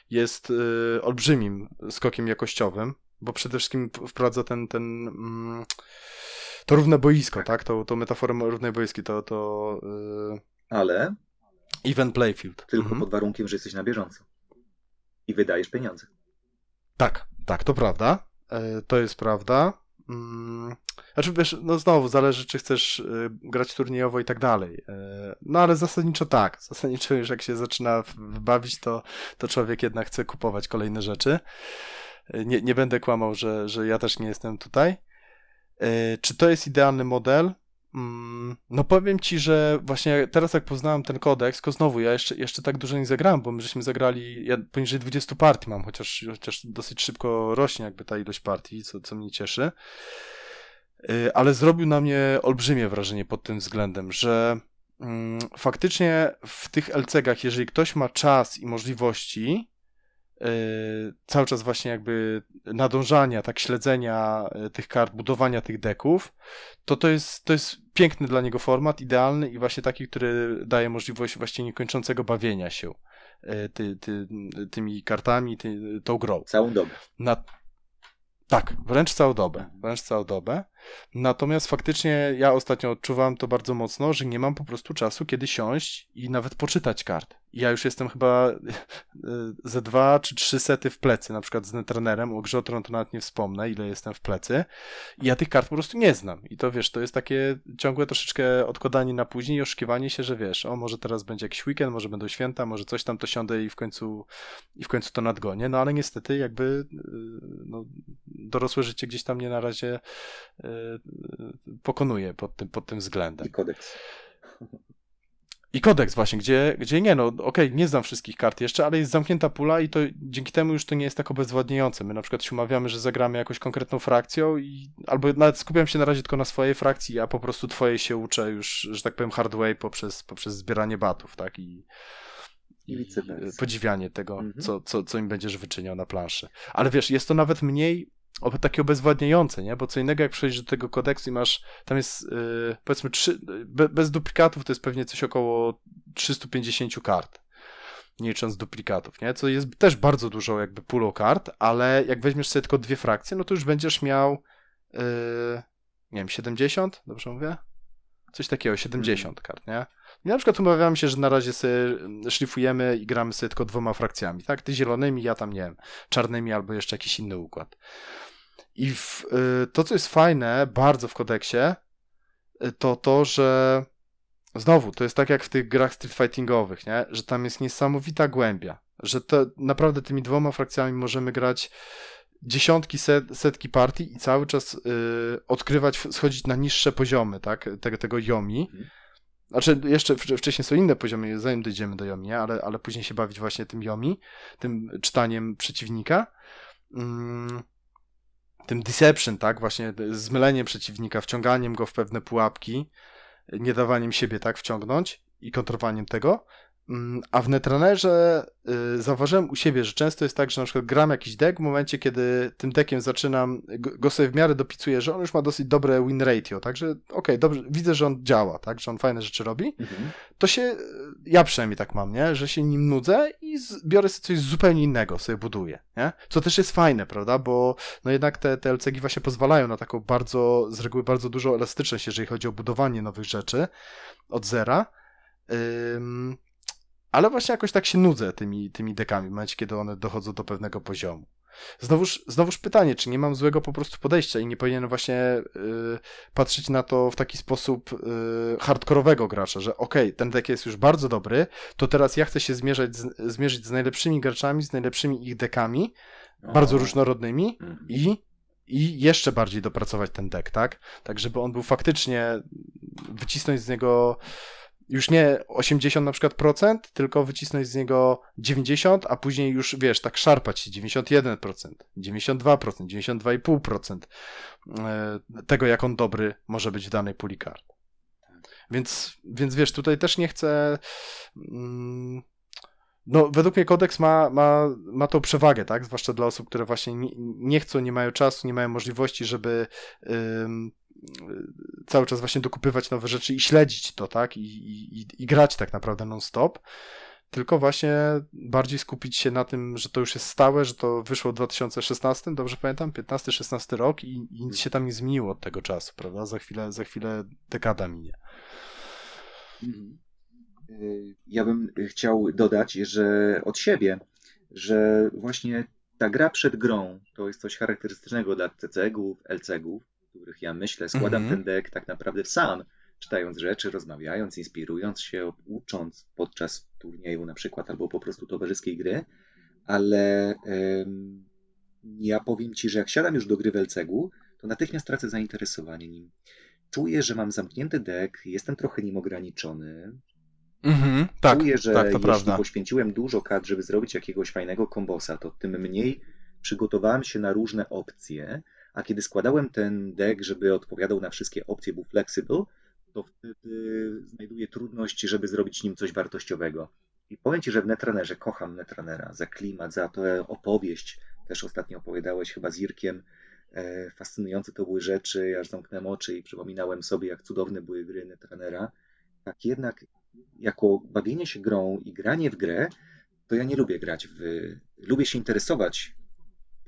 jest y, olbrzymim skokiem jakościowym, bo przede wszystkim wprowadza ten, ten mm, to równe boisko, tak? To, to metaforę równej boiski, to. to y... Ale. Even Playfield. Tylko mhm. pod warunkiem, że jesteś na bieżąco i wydajesz pieniądze. Tak, tak, to prawda. E, to jest prawda. Mm, znaczy, wiesz, no znowu zależy, czy chcesz y, grać turniejowo i tak dalej. E, no ale zasadniczo tak. Zasadniczo już jak się zaczyna bawić, to, to człowiek jednak chce kupować kolejne rzeczy. E, nie, nie będę kłamał, że, że ja też nie jestem tutaj. E, czy to jest idealny model? Mm, no powiem ci, że właśnie teraz jak poznałem ten kodeks, to znowu ja jeszcze, jeszcze tak dużo nie zagrałem, bo my żeśmy zagrali, ja poniżej 20 partii mam, chociaż, chociaż dosyć szybko rośnie jakby ta ilość partii, co, co mnie cieszy. Y, ale zrobił na mnie olbrzymie wrażenie pod tym względem, że mm, faktycznie w tych LCG-ach, jeżeli ktoś ma czas i możliwości, E, cały czas właśnie jakby nadążania, tak śledzenia e, tych kart, budowania tych deków, to to jest, to jest piękny dla niego format, idealny i właśnie taki, który daje możliwość właśnie niekończącego bawienia się e, ty, ty, tymi kartami, ty, tą grą. Całą dobę. Na... Tak, wręcz całą dobę. Wręcz całą dobę. Natomiast faktycznie ja ostatnio odczuwam to bardzo mocno, że nie mam po prostu czasu, kiedy siąść i nawet poczytać kart. Ja już jestem chyba e, ze dwa czy trzy sety w plecy, na przykład z Netrunnerem, o grze to nawet nie wspomnę, ile jestem w plecy. I ja tych kart po prostu nie znam. I to wiesz, to jest takie ciągłe troszeczkę odkładanie na później i oszukiwanie się, że wiesz, o może teraz będzie jakiś weekend, może będą święta, może coś tam to siądę i w końcu, i w końcu to nadgonię. No ale niestety jakby e, no, dorosłe życie gdzieś tam mnie na razie e, Y, y, pokonuje pod tym, pod tym względem. I kodeks. I kodeks właśnie, gdzie, gdzie nie, no okej, okay, nie znam wszystkich kart jeszcze, ale jest zamknięta pula i to dzięki temu już to nie jest tak obezwładniające. My na przykład się umawiamy, że zagramy jakąś konkretną frakcją i albo nawet skupiam się na razie tylko na swojej frakcji, a po prostu twojej się uczę już, że tak powiem, hard way poprzez, poprzez zbieranie batów, tak, i, i podziwianie tego, mhm. co, co, co im będziesz wyczyniał na planszy. Ale wiesz, jest to nawet mniej takie obezwładniające, nie? Bo co innego jak przejść do tego kodeksu i masz, tam jest yy, powiedzmy trzy, be, bez duplikatów to jest pewnie coś około 350 kart, nie licząc duplikatów, nie? Co jest też bardzo dużo jakby pulą kart, ale jak weźmiesz sobie tylko dwie frakcje, no to już będziesz miał yy, nie wiem, 70, dobrze mówię? Coś takiego, 70 mhm. kart, nie? Ja na przykład umawiamy się, że na razie sobie szlifujemy i gramy sobie tylko dwoma frakcjami, tak? Ty zielonymi, ja tam, nie wiem, czarnymi albo jeszcze jakiś inny układ. I w, y, to, co jest fajne bardzo w kodeksie, y, to to, że znowu, to jest tak jak w tych grach street fightingowych, nie? że tam jest niesamowita głębia, że to, naprawdę tymi dwoma frakcjami możemy grać dziesiątki, set, setki partii i cały czas y, odkrywać, schodzić na niższe poziomy tak? tego, tego Yomi. Mhm. Znaczy, jeszcze wcześniej są inne poziomy, zanim dojdziemy do Yomi, ale, ale później się bawić właśnie tym Yomi, tym czytaniem przeciwnika. Yy tym deception, tak, właśnie zmyleniem przeciwnika, wciąganiem go w pewne pułapki, nie dawaniem siebie tak wciągnąć i kontrowaniem tego, Mm, a w Netrunnerze y, zauważyłem u siebie, że często jest tak, że na przykład gram jakiś deck w momencie, kiedy tym deckiem zaczynam, go sobie w miarę dopicuję, że on już ma dosyć dobre win ratio, także okej, okay, widzę, że on działa, tak, że on fajne rzeczy robi, mhm. to się, y, ja przynajmniej tak mam, nie, że się nim nudzę i z, biorę sobie coś zupełnie innego, sobie buduję, nie, co też jest fajne, prawda, bo no jednak te, te LCG właśnie pozwalają na taką bardzo, z reguły bardzo dużą elastyczność, jeżeli chodzi o budowanie nowych rzeczy od zera, ale właśnie jakoś tak się nudzę tymi, tymi dekami w momencie, kiedy one dochodzą do pewnego poziomu. Znowuż, znowuż pytanie, czy nie mam złego po prostu podejścia i nie powinienem właśnie y, patrzeć na to w taki sposób yy, hardkorowego gracza, że okej, okay, ten dek jest już bardzo dobry, to teraz ja chcę się zmierzać z, zmierzyć z najlepszymi graczami, z najlepszymi ich dekami, bardzo różnorodnymi mhm. i i jeszcze bardziej dopracować ten dek, tak? Tak, żeby on był faktycznie, wycisnąć z niego już nie 80 na przykład procent, tylko wycisnąć z niego 90, a później już wiesz, tak szarpać się 91%, 92%, 92,5% tego, jak on dobry może być w danej puli kart. Więc, więc wiesz, tutaj też nie chcę. Mm, no, według mnie kodeks ma, ma, ma tą przewagę, tak? Zwłaszcza dla osób, które właśnie nie, nie chcą, nie mają czasu, nie mają możliwości, żeby cały czas właśnie dokupywać nowe rzeczy i śledzić to, tak? I, i, i grać tak naprawdę non-stop. Tylko właśnie bardziej skupić się na tym, że to już jest stałe, że to wyszło w 2016, dobrze pamiętam, 15-16 rok i, i nic się tam nie zmieniło od tego czasu, prawda? Za chwilę, za chwilę dekada minie. Mhm. Ja bym chciał dodać, że od siebie, że właśnie ta gra przed grą to jest coś charakterystycznego dla CC-ów, LC-ów, których ja myślę, składam mm -hmm. ten deck tak naprawdę sam, czytając rzeczy, rozmawiając, inspirując się, ucząc podczas turnieju na przykład, albo po prostu towarzyskiej gry, ale ja powiem Ci, że jak siadam już do gry w Welcegu, to natychmiast tracę zainteresowanie nim. Czuję, że mam zamknięty deck, jestem trochę nim ograniczony. Mm -hmm, tak, Czuję, że tak, to jeśli prawda. poświęciłem dużo kart, żeby zrobić jakiegoś fajnego kombosa, to tym mniej przygotowałem się na różne opcje, a kiedy składałem ten deck, żeby odpowiadał na wszystkie opcje, był flexible, to wtedy znajduję trudność, żeby zrobić nim coś wartościowego. I powiem Ci, że w Netrunnerze kocham Netrunnera za klimat, za tę opowieść. Też ostatnio opowiadałeś chyba z Irkiem. E, fascynujące to były rzeczy, aż zamknęłem oczy i przypominałem sobie, jak cudowne były gry Netrunnera. Tak jednak, jako bawienie się grą i granie w grę, to ja nie lubię grać w... Lubię się interesować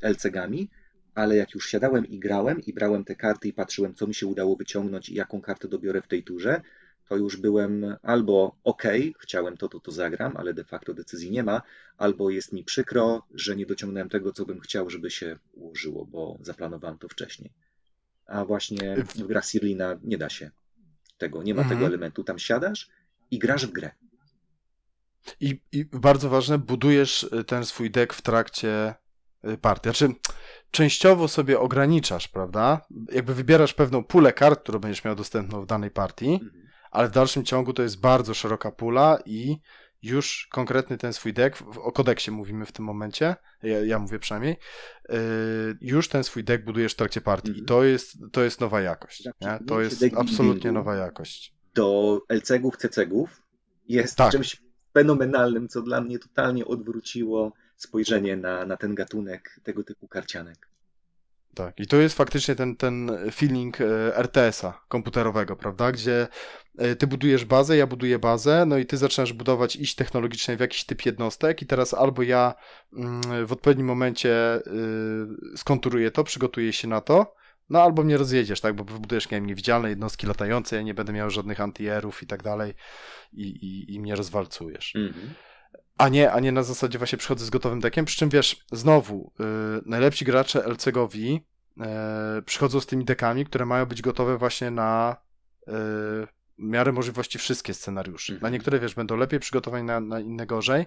LCgami ale jak już siadałem i grałem i brałem te karty i patrzyłem, co mi się udało wyciągnąć i jaką kartę dobiorę w tej turze, to już byłem albo ok, chciałem to, to, to zagram, ale de facto decyzji nie ma, albo jest mi przykro, że nie dociągnąłem tego, co bym chciał, żeby się ułożyło, bo zaplanowałem to wcześniej. A właśnie w grach Sirlina nie da się tego, nie ma mhm. tego elementu. Tam siadasz i grasz w grę. I, I bardzo ważne, budujesz y, ten swój deck w trakcie y, partii. Znaczy, częściowo sobie ograniczasz, prawda? Jakby wybierasz pewną pulę kart, którą będziesz miał dostępną w danej partii, mhm. ale w dalszym ciągu to jest bardzo szeroka pula i już konkretny ten swój deck, o kodeksie mówimy w tym momencie, ja, ja mówię przynajmniej, yy, już ten swój deck budujesz w trakcie partii i mhm. to jest, to jest nowa jakość. Znaczy, to znaczy jest absolutnie nowa jakość. Do LCG-ów, ów jest tak. czymś fenomenalnym, co dla mnie totalnie odwróciło spojrzenie na, na ten gatunek tego typu karcianek. Tak, i to jest faktycznie ten, ten feeling e, RTS-a komputerowego, prawda? Gdzie e, ty budujesz bazę, ja buduję bazę, no i ty zaczynasz budować iść technologicznie w jakiś typ jednostek, i teraz albo ja mm, w odpowiednim momencie y, skonturuję to, przygotuję się na to, no albo mnie rozjedziesz, tak? Bo wybudujesz, nie wiem, niewidzialne jednostki latające, ja nie będę miał żadnych antierów i tak dalej, i, i, i mnie rozwalcujesz. Mhm a nie, a nie na zasadzie właśnie przychodzę z gotowym dekiem, przy czym wiesz, znowu, yy, najlepsi gracze Elcegowi yy, przychodzą z tymi dekami, które mają być gotowe właśnie na yy, miarę możliwości wszystkie scenariusze. Na mhm. niektóre, wiesz, będą lepiej przygotowani, na, na inne gorzej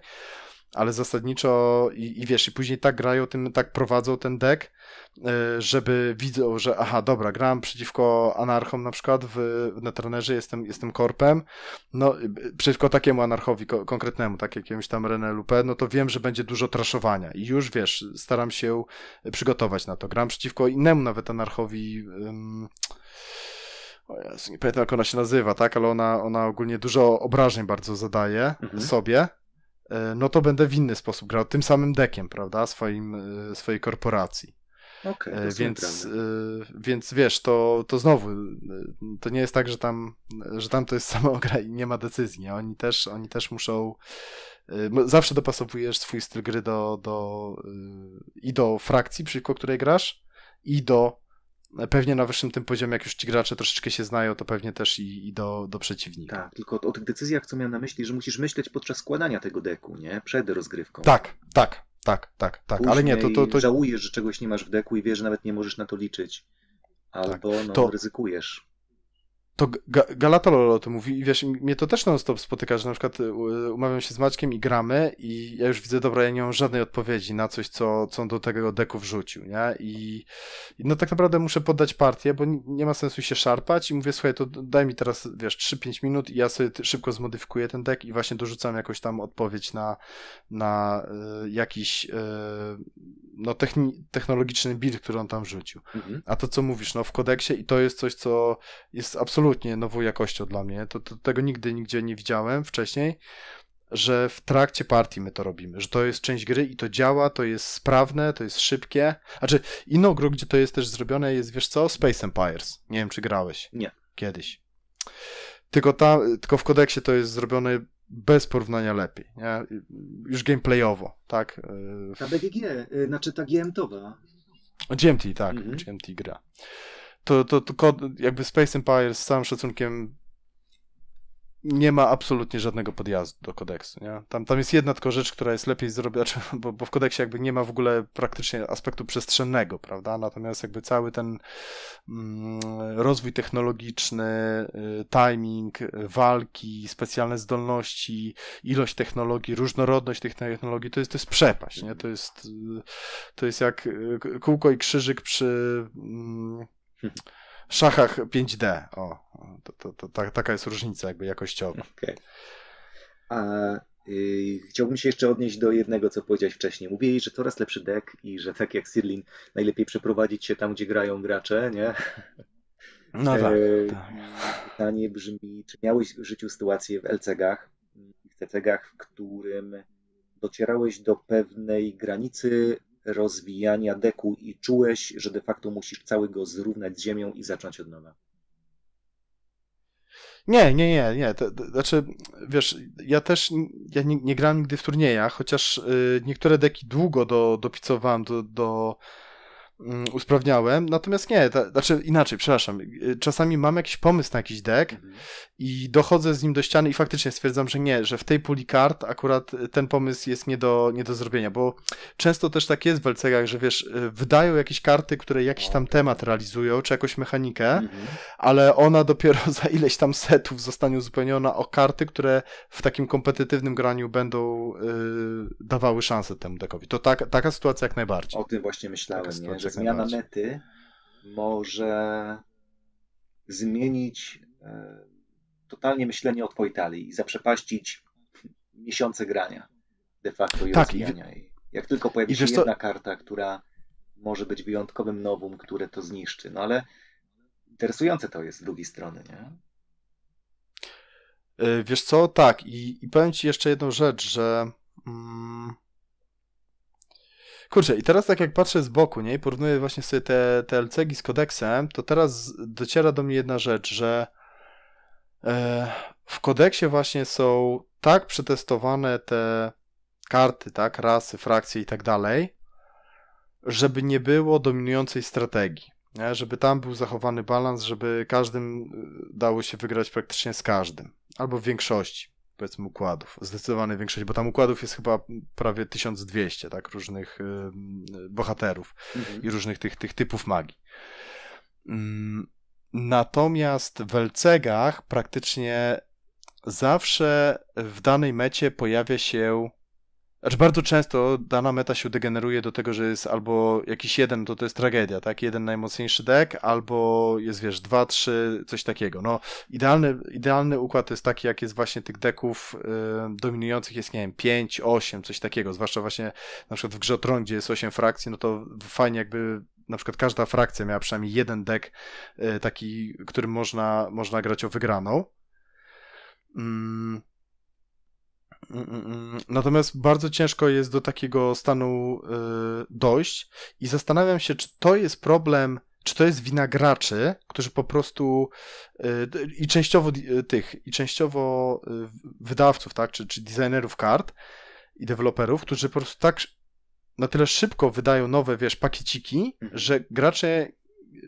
ale zasadniczo i, i wiesz, i później tak grają, tym tak prowadzą ten deck, e, żeby widzą, że aha, dobra, gram przeciwko anarchom na przykład w, w jestem, jestem korpem, no e, przeciwko takiemu anarchowi ko konkretnemu, tak jakiemuś tam René Lupé, no to wiem, że będzie dużo traszowania i już wiesz, staram się przygotować na to. Gram przeciwko innemu nawet anarchowi... Um, o Jezu, nie pamiętam jak ona się nazywa, tak, ale ona, ona ogólnie dużo obrażeń bardzo zadaje mhm. sobie E, no to będę w inny sposób grał, tym samym dekiem, prawda, swoim, e, swojej korporacji. Okay, e, więc, więc wiesz, to, to znowu, to nie jest tak, że tam, że tam to jest samo gra i nie ma decyzji. Nie? Oni też, oni też muszą. Zawsze dopasowujesz swój styl gry do, do, i do frakcji, przeciwko której grasz, i do pewnie na wyższym tym poziomie, jak już ci gracze troszeczkę się znają, to pewnie też i, i do, do przeciwnika. Tak, tylko o tych decyzjach, co miałem na myśli, że musisz myśleć podczas składania tego deku, nie? Przed rozgrywką. Tak, tak, tak, tak, tak. Później ale nie, to, to, to... Żałujesz, że czegoś nie masz w deku i wiesz, że nawet nie możesz na to liczyć. Tak. Albo tak. no, to... ryzykujesz to ga Galatalol o tym mówi i wiesz, mnie to też non-stop spotyka, że na przykład y, umawiam się z Maćkiem i gramy i ja już widzę, dobra, ja nie mam żadnej odpowiedzi na coś, co, co on do tego deku wrzucił, nie? I no tak naprawdę muszę poddać partię, bo nie ma sensu się szarpać i mówię, słuchaj, to daj mi teraz, wiesz, 3-5 minut i ja sobie szybko zmodyfikuję ten dek i właśnie dorzucam jakąś tam odpowiedź na, na y, jakiś y, no technologiczny build, który on tam wrzucił Mhm. A to, co mówisz, no w kodeksie i to jest coś, co jest absolutnie absolutnie nową jakością dla mnie. To, to, tego nigdy nigdzie nie widziałem wcześniej, że w trakcie partii my to robimy, że to jest część gry i to działa, to jest sprawne, to jest szybkie. Znaczy, inną grą, gdzie to jest też zrobione, jest wiesz co? Space Empires. Nie wiem, czy grałeś. Nie. Kiedyś. Tylko, ta, tylko w kodeksie to jest zrobione bez porównania lepiej, nie? już gameplayowo, tak? E, ta BGG, e, znaczy ta gmt GMT, tak, mm GMT gra to, to, to jakby Space Empire z całym szacunkiem nie ma absolutnie żadnego podjazdu do kodeksu. Nie? Tam, tam jest jedna tylko rzecz, która jest lepiej zrobiona, znaczy, bo, bo w kodeksie jakby nie ma w ogóle praktycznie aspektu przestrzennego, prawda? Natomiast jakby cały ten mm, rozwój technologiczny, y, timing, y, walki, specjalne zdolności, ilość technologii, różnorodność tych technologii, to jest, to jest przepaść. Nie? To, jest, y, to jest jak kółko i krzyżyk przy. Mm, szachach 5D. O, to, to, to, taka jest różnica jakby jakościowa. Okay. A yy, chciałbym się jeszcze odnieść do jednego, co powiedziałeś wcześniej. Mówili, że coraz lepszy deck i że tak jak Sirlin, najlepiej przeprowadzić się tam, gdzie grają gracze, nie? No tak. Yy, tak. Pytanie brzmi, czy miałeś w życiu sytuację w LCG-ach, w TCG-ach, w którym docierałeś do pewnej granicy rozwijania deku i czułeś, że de facto musisz cały go zrównać z ziemią i zacząć od nowa? Nie, nie, nie, nie. To, to, znaczy, wiesz, ja też ja nie, nie grałem nigdy w turniejach, chociaż y, niektóre deki długo do, dopicowałem do, do Mm, usprawniałem. Natomiast nie, znaczy inaczej, przepraszam. Y, czasami mam jakiś pomysł na jakiś deck mhm. i dochodzę z nim do ściany i faktycznie stwierdzam, że nie, że w tej puli kart akurat y, ten pomysł jest nie do, nie do zrobienia, bo często też tak jest w LCG-ach, że wiesz, y, wydają jakieś karty, które jakiś tam temat realizują, czy jakąś mechanikę, mhm. ale ona dopiero za ileś tam setów zostanie uzupełniona o karty, które w takim kompetytywnym graniu będą yy, dawały szansę temu deckowi. To tak, taka sytuacja jak najbardziej. O tym właśnie myślałem, nie? że zmiana mety może zmienić e, totalnie myślenie od Poitali i zaprzepaścić miesiące grania de facto i tak, rozwijania. I... Jak tylko pojawi się jedna to... karta, która może być wyjątkowym nowum, które to zniszczy. No ale interesujące to jest z drugiej strony, nie? E, wiesz co, tak. I, i powiem Ci jeszcze jedną rzecz, że mm, Kurczę, i teraz tak jak patrzę z boku, nie, i porównuję właśnie sobie te, te LCG z kodeksem, to teraz dociera do mnie jedna rzecz, że e, w kodeksie właśnie są tak przetestowane te karty, tak, rasy, frakcje i tak dalej, żeby nie było dominującej strategii, nie? żeby tam był zachowany balans, żeby każdym y, dało się wygrać praktycznie z każdym, albo w większości powiedzmy układów, zdecydowanej większości, bo tam układów jest chyba prawie 1200, tak, różnych y, y, bohaterów mhm. i różnych tych, tych typów magii. Mm, natomiast w Elcegach praktycznie zawsze w danej mecie pojawia się znaczy bardzo często dana meta się degeneruje do tego, że jest albo jakiś jeden, to to jest tragedia, tak? Jeden najmocniejszy deck, albo jest, wiesz, dwa, trzy, coś takiego. No, idealny, idealny układ jest taki, jak jest właśnie tych deków y, dominujących jest, nie wiem, pięć, osiem, coś takiego. Zwłaszcza właśnie na przykład w Grzotron, gdzie jest osiem frakcji, no to fajnie jakby na przykład każda frakcja miała przynajmniej jeden deck y, taki, którym można, można grać o wygraną. Mm. Mm, mm, mm. Natomiast bardzo ciężko jest do takiego stanu y, dojść i zastanawiam się, czy to jest problem, czy to jest wina graczy, którzy po prostu y, i częściowo y, tych, i częściowo wydawców, tak, czy, czy designerów kart i deweloperów, którzy po prostu tak na tyle szybko wydają nowe, wiesz, pakieciki, mhm. że gracze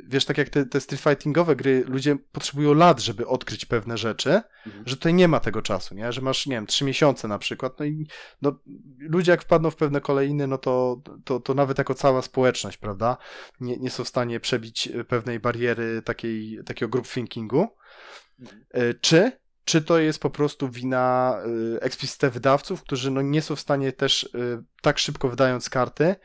wiesz, tak jak te, te street fightingowe gry, ludzie potrzebują lat, żeby odkryć pewne rzeczy, mhm. że tutaj nie ma tego czasu, nie? Że masz, nie wiem, trzy miesiące na przykład, no i no, ludzie jak wpadną w pewne kolejny, no to, to, to nawet jako cała społeczność, prawda, nie, nie są w stanie przebić e, pewnej bariery takiej, takiego group thinkingu. Mhm. E, czy czy to jest po prostu wina e, eksplicite wydawców, którzy no nie są w stanie też tak szybko wydając karty,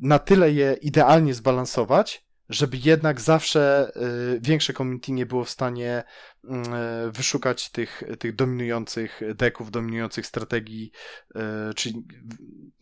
na tyle je idealnie zbalansować, żeby jednak zawsze y, większe community nie było w stanie mm, e, wyszukać tych, tych dominujących deków, dominujących strategii, e, czyli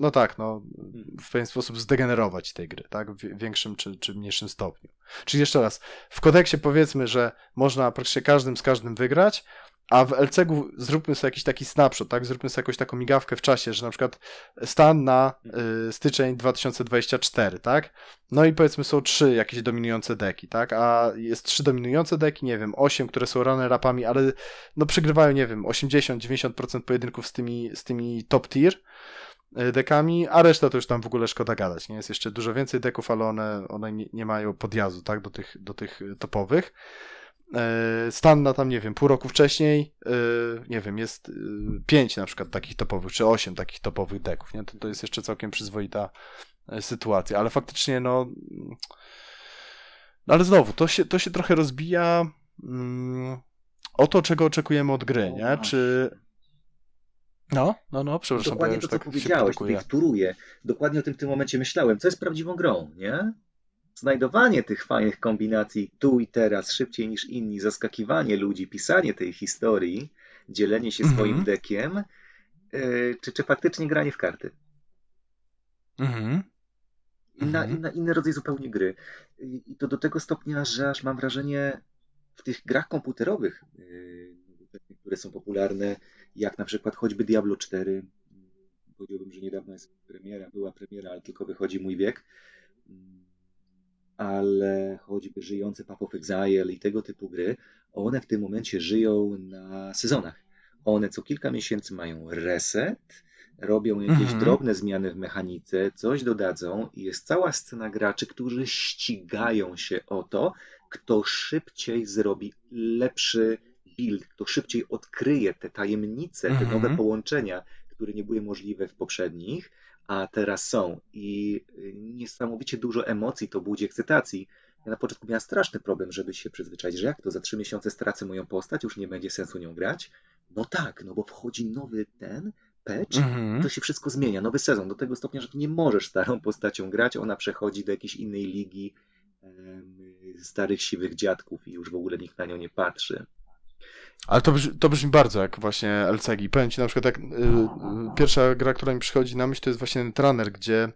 no tak, no, hmm. w pewien sposób zdegenerować tej gry, tak, w większym czy, czy mniejszym stopniu. Czyli jeszcze raz, w kodeksie powiedzmy, że można praktycznie każdym z każdym wygrać, a w LCG zróbmy sobie jakiś taki snapshot, tak? Zróbmy sobie jakąś taką migawkę w czasie, że na przykład stan na mhm. y, styczeń 2024, tak? No i powiedzmy są trzy jakieś dominujące deki, tak? A jest trzy dominujące deki, nie wiem, osiem, które są ranne rapami, ale no przegrywają, nie wiem, 80-90% pojedynków z tymi, z tymi top tier y, dekami, a reszta to już tam w ogóle szkoda gadać, nie? Jest jeszcze dużo więcej deków, ale one, one nie, nie mają podjazdu, tak? Do tych, do tych topowych. E, Stanna tam, nie wiem, pół roku wcześniej, e, nie wiem, jest e, pięć na przykład takich topowych, czy osiem takich topowych deków, nie? To, to jest jeszcze całkiem przyzwoita sytuacja, ale faktycznie, no, no... ale znowu, to się, to się trochę rozbija mm, o to, czego oczekujemy od gry, nie? No czy... No, no, no, przepraszam. Dokładnie to, co tak powiedziałeś, tutaj Dokładnie o tym w tym momencie myślałem. Co jest prawdziwą grą, nie? Znajdowanie tych fajnych kombinacji tu i teraz szybciej niż inni, zaskakiwanie ludzi, pisanie tej historii, dzielenie się mhm. swoim dekiem, e, czy, czy faktycznie granie w karty? Mhm. Inna, mhm. inna, inny rodzaj zupełnie gry. I to do tego stopnia, że aż mam wrażenie w tych grach komputerowych, e, które są popularne, jak na przykład choćby Diablo 4, powiedziałbym, że niedawno jest premiera, była premiera, ale tylko wychodzi mój wiek ale choćby żyjące Path of Exile i tego typu gry, one w tym momencie żyją na sezonach. One co kilka miesięcy mają reset, robią jakieś mhm. drobne zmiany w mechanice, coś dodadzą i jest cała scena graczy, którzy ścigają się o to, kto szybciej zrobi lepszy build, kto szybciej odkryje te tajemnice, te mhm. nowe połączenia, które nie były możliwe w poprzednich, a teraz są. I y, niesamowicie dużo emocji to budzi, ekscytacji. Ja na początku miałem straszny problem, żeby się przyzwyczaić, że jak to za trzy miesiące stracę moją postać, już nie będzie sensu nią grać. No tak, no bo wchodzi nowy ten patch, mm -hmm. to się wszystko zmienia, nowy sezon, do tego stopnia, że nie możesz starą postacią grać, ona przechodzi do jakiejś innej ligi um, starych siwych dziadków i już w ogóle nikt na nią nie patrzy. Ale to, brz, to brzmi bardzo jak właśnie LCG. Powiem ci na przykład, jak, y, y, pierwsza gra, która mi przychodzi na myśl, to jest właśnie Netrunner, gdzie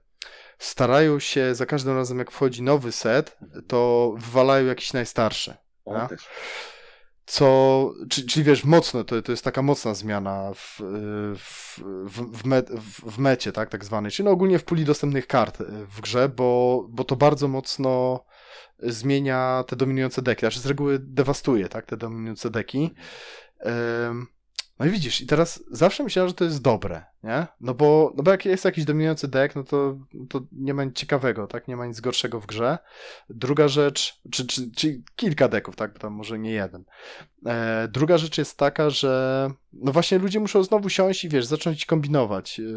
starają się za każdym razem, jak wchodzi nowy set, to wywalają jakiś najstarszy. O, Co, czyli, czyli, wiesz, mocno, to, to jest taka mocna zmiana w, y, w, w, me, w, mecie, tak, tak zwanej, czyli no ogólnie w puli dostępnych kart y, w grze, bo, bo to bardzo mocno zmienia te dominujące deki, znaczy z reguły dewastuje, tak, te dominujące deki. No i widzisz, i teraz zawsze myślałem, że to jest dobre, nie? No bo, no bo jak jest jakiś dominujący deck, no to, to nie ma nic ciekawego, tak? Nie ma nic gorszego w grze. Druga rzecz, czy, czy, czy kilka deków, tak? Bo tam może nie jeden. E, druga rzecz jest taka, że no właśnie ludzie muszą znowu siąść i wiesz, zacząć kombinować. E,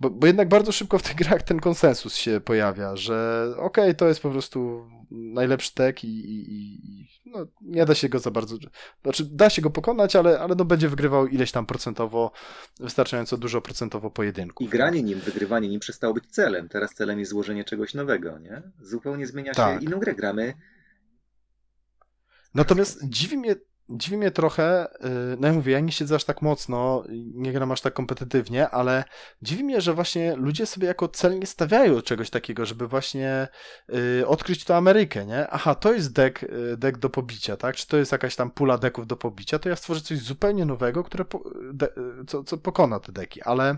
bo, bo jednak bardzo szybko w tych grach ten konsensus się pojawia, że okej, okay, to jest po prostu najlepszy deck i, i, i, no, nie da się go za bardzo, znaczy da się go pokonać, ale, ale no będzie wygrywał ileś tam procentowo wystarczająco dużo procentowo pojedynku. I granie nim, wygrywanie nim przestało być celem. Teraz celem jest złożenie czegoś nowego, nie? Zupełnie zmienia się tak. inną grę gramy. Natomiast dziwi mnie dziwi mnie trochę, y, no ja mówię, ja nie siedzę aż tak mocno, nie gram aż tak kompetytywnie, ale dziwi mnie, że właśnie ludzie sobie jako cel nie stawiają czegoś takiego, żeby właśnie y, odkryć tę Amerykę, nie? Aha, to jest deck, y, deck do pobicia, tak? Czy to jest jakaś tam pula deków do pobicia, to ja stworzę coś zupełnie nowego, które po, de, co, co pokona te deki, ale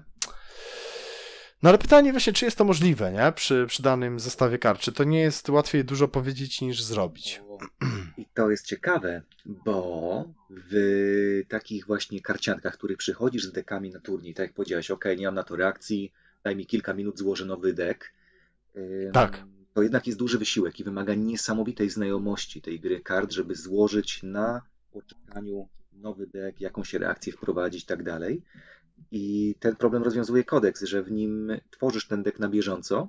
no ale pytanie właśnie, czy jest to możliwe, nie? Przy, przy danym zestawie kart, Czy to nie jest łatwiej dużo powiedzieć niż zrobić? I to jest ciekawe, bo w takich właśnie karciankach, których przychodzisz z dekami na turniej, tak jak powiedziałeś, ok, nie mam na to reakcji, daj mi kilka minut, złożę nowy dek. Tak. To jednak jest duży wysiłek i wymaga niesamowitej znajomości tej gry kart, żeby złożyć na poczekaniu nowy dek, jakąś reakcję wprowadzić i tak dalej. I ten problem rozwiązuje kodeks, że w nim tworzysz ten dek na bieżąco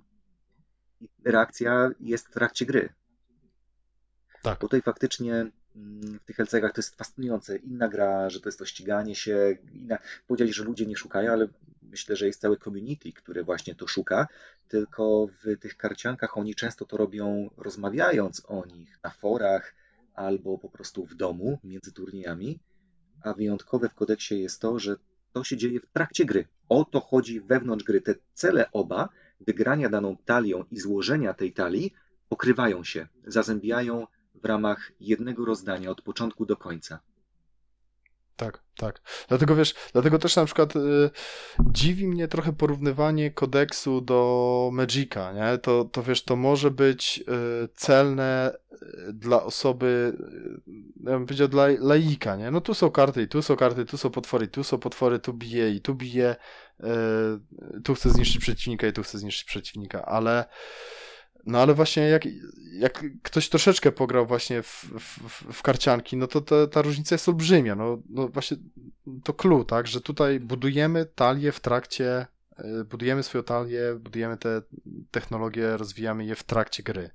i reakcja jest w trakcie gry. Tak. Bo tutaj faktycznie mm, w tych LCG-ach to jest fascynujące. Inna gra, że to jest to ściganie się, inna... Powiedzieli, że ludzie nie szukają, ale myślę, że jest całe community, które właśnie to szuka, tylko w tych karciankach oni często to robią rozmawiając o nich na forach albo po prostu w domu między turniejami, a wyjątkowe w kodeksie jest to, że to się dzieje w trakcie gry. O to chodzi wewnątrz gry. Te cele oba, wygrania daną talią i złożenia tej talii, pokrywają się, zazębiają w ramach jednego rozdania od początku do końca. Tak, tak. Dlatego wiesz, dlatego też na przykład y, dziwi mnie trochę porównywanie kodeksu do Magica, nie? To, to wiesz, to może być y, celne y, dla osoby, y, ja bym powiedział, dla laika, nie? No tu są karty i tu są karty, tu są potwory, tu są potwory, tu bije i tu bije, y, tu chce zniszczyć przeciwnika i tu chce zniszczyć przeciwnika, ale no ale właśnie jak, jak ktoś troszeczkę pograł właśnie w, w, w karcianki, no to ta, ta różnica jest olbrzymia. No, no właśnie to clue, tak, że tutaj budujemy talię w trakcie, e, budujemy swoją talię, budujemy te technologie, rozwijamy je w trakcie gry.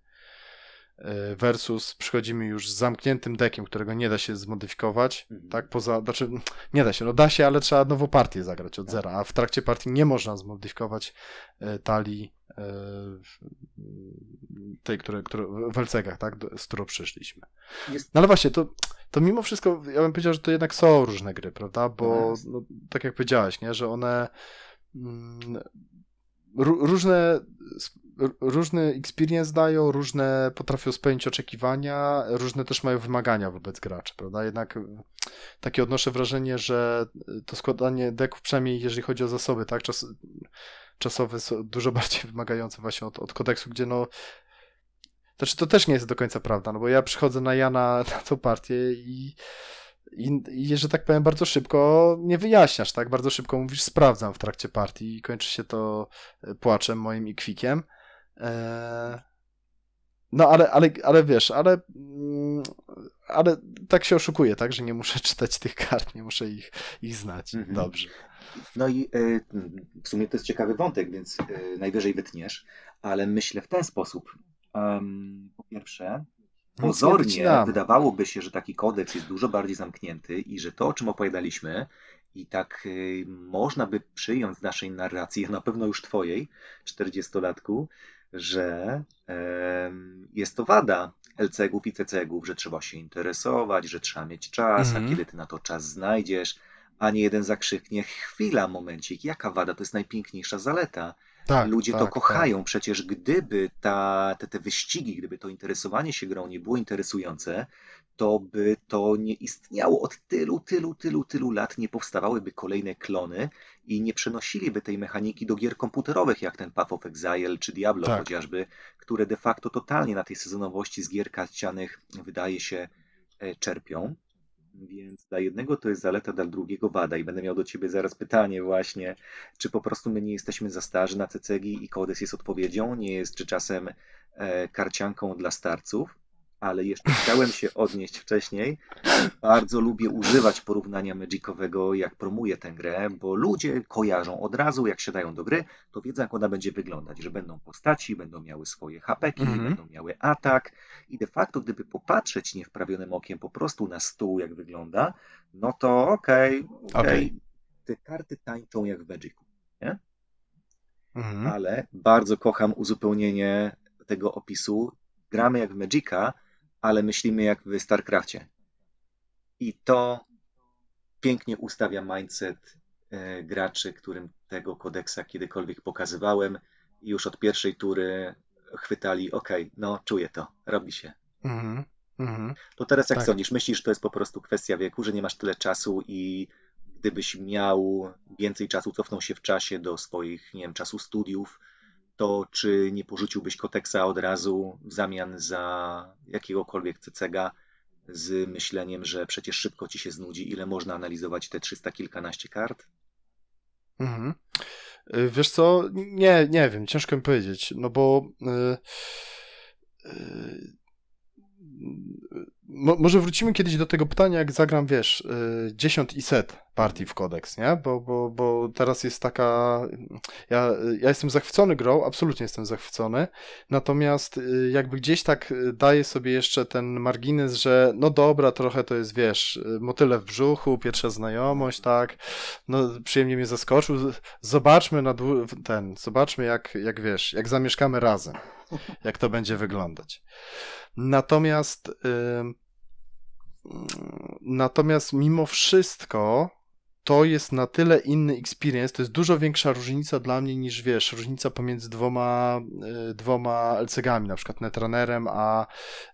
E, versus przychodzimy już z zamkniętym dekiem, którego nie da się zmodyfikować, mhm. tak, poza, znaczy nie da się, no da się, ale trzeba nową partię zagrać od tak. zera, a w trakcie partii nie można zmodyfikować e, talii tej, które, które w Elcegach, tak, z którą przyszliśmy. No ale właśnie, to, to mimo wszystko, ja bym powiedział, że to jednak są różne gry, prawda, bo tak. no, tak jak powiedziałeś, nie, że one mm, różne różny experience dają, różne potrafią spełnić oczekiwania, różne też mają wymagania wobec graczy, prawda? Jednak mm, takie odnoszę wrażenie, że to składanie deków, przynajmniej jeżeli chodzi o zasoby, tak? Czas, czasowe są dużo bardziej wymagające właśnie od, od kodeksu, gdzie no znaczy to też nie jest do końca prawda, no bo ja przychodzę na Jana na tą partię i, i, i że tak powiem bardzo szybko nie wyjaśniasz, tak? Bardzo szybko mówisz sprawdzam w trakcie partii i kończy się to e, płaczem moim i kwikiem. Eee... No ale, ale, ale wiesz, ale, mm, ale tak się oszukuje, tak, że nie muszę czytać tych kart, nie muszę ich, ich znać. Mhm. Dobrze. No i e, w sumie to jest ciekawy wątek, więc e, najwyżej wytniesz, ale myślę w ten sposób. Po pierwsze, no pozornie wydawałoby się, że taki kodeks jest dużo bardziej zamknięty i że to, o czym opowiadaliśmy, i tak e, można by przyjąć z naszej narracji, a na pewno już twojej, 40-latku, że jest to wada LCG-ów i CCG-ów, że trzeba się interesować, że trzeba mieć czas, a mhm. kiedy ty na to czas znajdziesz, ani jeden zakrzyknie, chwila, momencik, jaka wada, to jest najpiękniejsza zaleta. Tak, Ludzie tak, to kochają. Tak. Przecież gdyby ta, te, te wyścigi, gdyby to interesowanie się grą nie było interesujące, to by to nie istniało od tylu, tylu, tylu, tylu lat, nie powstawałyby kolejne klony i nie przenosiliby tej mechaniki do gier komputerowych, jak ten Path of Exile czy Diablo tak. chociażby, które de facto totalnie na tej sezonowości z gier karcianych wydaje się e, czerpią. Więc dla jednego to jest zaleta, dla drugiego wada. I będę miał do ciebie zaraz pytanie właśnie, czy po prostu my nie jesteśmy za starzy na CCG i kodeks jest odpowiedzią, nie jest czy czasem e, karcianką dla starców ale jeszcze chciałem się odnieść wcześniej. Bardzo lubię używać porównania Magicowego, jak promuję tę grę, bo ludzie kojarzą od razu, jak siadają do gry, to wiedzą, jak ona będzie wyglądać, że będą postaci, będą miały swoje hapeki, mm -hmm. będą miały atak i de facto, gdyby popatrzeć niewprawionym okiem po prostu na stół, jak wygląda, no to okej, okay, okay. okay. te karty tańczą jak w Magicu, nie? Mm -hmm. Ale bardzo kocham uzupełnienie tego opisu. Gramy jak w Magica, ale myślimy jak w StarCraftie. I to pięknie ustawia mindset e, graczy, którym tego kodeksa kiedykolwiek pokazywałem. Już od pierwszej tury chwytali, ok, no czuję to, robi się. Mhm. Mm to teraz jak tak. sądzisz? Myślisz, że to jest po prostu kwestia wieku, że nie masz tyle czasu i gdybyś miał więcej czasu, cofnął się w czasie do swoich, nie wiem, czasu studiów, to czy nie porzuciłbyś Koteksa od razu w zamian za jakiegokolwiek cecega z myśleniem, że przecież szybko ci się znudzi, ile można analizować te trzysta kilkanaście kart? Mhm. Y, wiesz co, nie, nie wiem, ciężko mi powiedzieć, no bo yy, yy, Mo może wrócimy kiedyś do tego pytania, jak zagram, wiesz, y, dziesiąt 10 i set partii w kodeks, nie? Bo, bo, bo teraz jest taka. Ja, ja jestem zachwycony grą, absolutnie jestem zachwycony. Natomiast y, jakby gdzieś tak y, daję sobie jeszcze ten margines, że no dobra, trochę to jest, wiesz, motyle w brzuchu, pierwsza znajomość, tak. No, przyjemnie mnie zaskoczył. Zobaczmy na ten, zobaczmy jak, jak wiesz, jak zamieszkamy razem, jak to będzie wyglądać. Natomiast y, natomiast mimo wszystko to jest na tyle inny experience, to jest dużo większa różnica dla mnie niż wiesz, różnica pomiędzy dwoma, y, dwoma LCG-ami, na przykład Netrunnerem a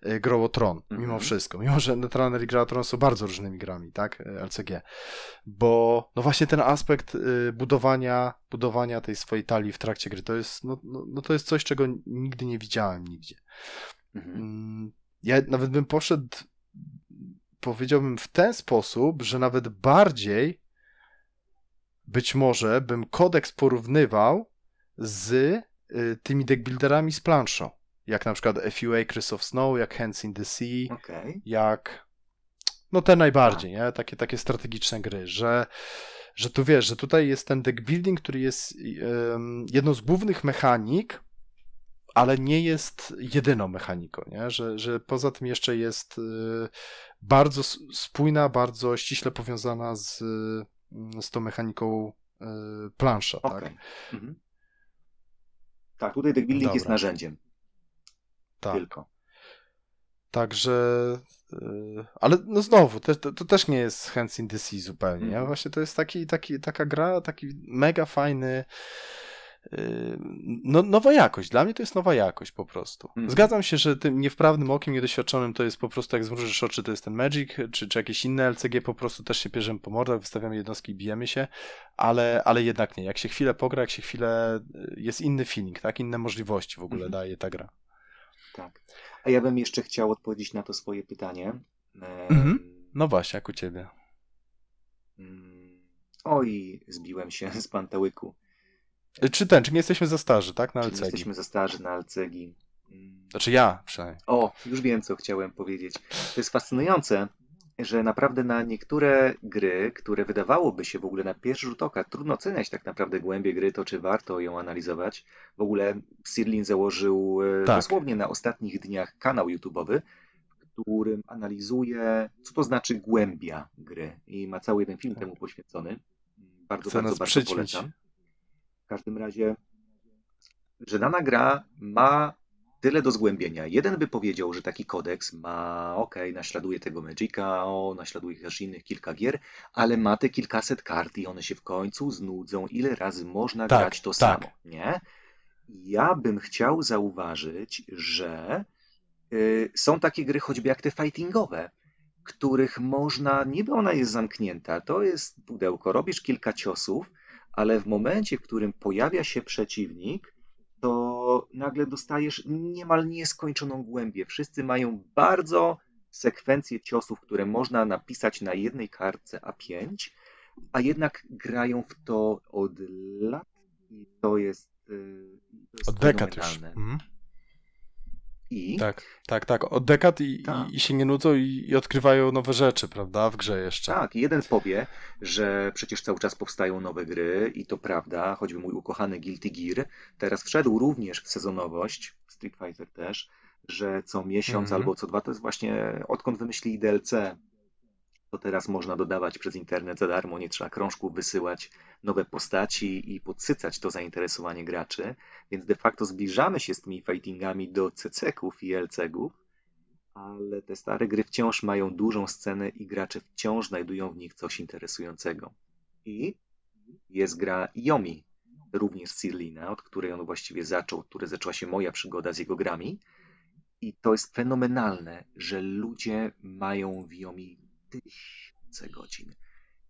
y, tron, mm -hmm. mimo mhm. wszystko. Mimo, że Netrunner i tron są bardzo różnymi grami, tak, y, LCG. Bo no właśnie ten aspekt budowania, budowania tej swojej talii w trakcie gry, to jest, no, no, no to jest coś, czego nigdy nie widziałem nigdzie. Mhm. Mm, ja nawet bym poszedł, powiedziałbym w ten sposób, że nawet bardziej być może bym kodeks porównywał z y, tymi deckbuilderami z planszą. Jak na przykład FUA Chris of Snow, jak Hands in the Sea, okay. jak. No te najbardziej, tak. nie? Takie, takie strategiczne gry, że, że tu wiesz, że tutaj jest ten deck building, który jest um, jedną z głównych mechanik, ale nie jest jedyną mechaniką, nie? Że, że poza tym jeszcze jest y, bardzo spójna, bardzo ściśle powiązana z, mm, z tą mechaniką y, plansza. Okay. Tak? Mhm. tak, tutaj deckbuilding Dobra. jest narzędziem. Tak. Tylko. Także, y, ale no znowu, to, to, to też nie jest Hands in the Sea zupełnie. Mhm. Właśnie to jest taki, taki, taka gra, taki mega fajny no, nowa jakość. Dla mnie to jest nowa jakość po prostu. Mm. Zgadzam się, że tym niewprawnym okiem, niedoświadczonym to jest po prostu jak zmrużysz oczy, to jest ten Magic, czy, czy jakieś inne LCG, po prostu też się pierzemy po mordach, wystawiamy jednostki, bijemy się, ale, ale jednak nie. Jak się chwilę pogra, jak się chwilę... Y, jest inny feeling, tak? Inne możliwości w ogóle mm daje ta gra. Tak. A ja bym jeszcze chciał odpowiedzieć na to swoje pytanie. Mm -hmm. No właśnie, jak u ciebie. Mm, oj, zbiłem się z pantałyku. Czy ten, czy nie jesteśmy za starzy, tak? Na Alcegi. Czy jesteśmy za starzy na Alcegi. Mm. Znaczy ja przynajmniej. O, już wiem, co chciałem powiedzieć. To jest fascynujące, że naprawdę na niektóre gry, które wydawałoby się w ogóle na pierwszy rzut oka, trudno oceniać tak naprawdę głębie gry, to czy warto ją analizować. W ogóle Sirlin założył e, tak. dosłownie na ostatnich dniach kanał YouTube'owy, w którym analizuje, co to znaczy głębia gry. I ma cały jeden film tak. temu poświęcony. Bardzo, Chcę bardzo, bardzo polecam. W każdym razie, że dana gra ma tyle do zgłębienia. Jeden by powiedział, że taki kodeks ma, ok, naśladuje tego Magica, o, naśladuje też innych kilka gier, ale ma te kilkaset kart i one się w końcu znudzą. Ile razy można tak, grać to tak. samo, nie? Ja bym chciał zauważyć, że yy, są takie gry choćby jak te fightingowe, których można, niby ona jest zamknięta, to jest pudełko, robisz kilka ciosów, ale w momencie, w którym pojawia się przeciwnik, to nagle dostajesz niemal nieskończoną głębię. Wszyscy mają bardzo sekwencje ciosów, które można napisać na jednej kartce A5, a jednak grają w to od lat i to jest, y, to jest od dekad już i... Tak, tak, tak. Od dekad i, tak. i się nie nudzą i, i, odkrywają nowe rzeczy, prawda, w grze jeszcze. Tak, jeden powie, że przecież cały czas powstają nowe gry i to prawda, choćby mój ukochany Guilty Gear teraz wszedł również w sezonowość, Street Fighter też, że co miesiąc mm -hmm. albo co dwa, to jest właśnie odkąd wymyślili DLC to teraz można dodawać przez internet za darmo, nie trzeba krążków wysyłać, nowe postaci i podsycać to zainteresowanie graczy, więc de facto zbliżamy się z tymi fightingami do CC-ków i LC-ów, ale te stare gry wciąż mają dużą scenę i gracze wciąż znajdują w nich coś interesującego. I jest gra Yomi, również Sirlina, od której on właściwie zaczął, od której zaczęła się moja przygoda z jego grami. I to jest fenomenalne, że ludzie mają w Yomi tysiące godzin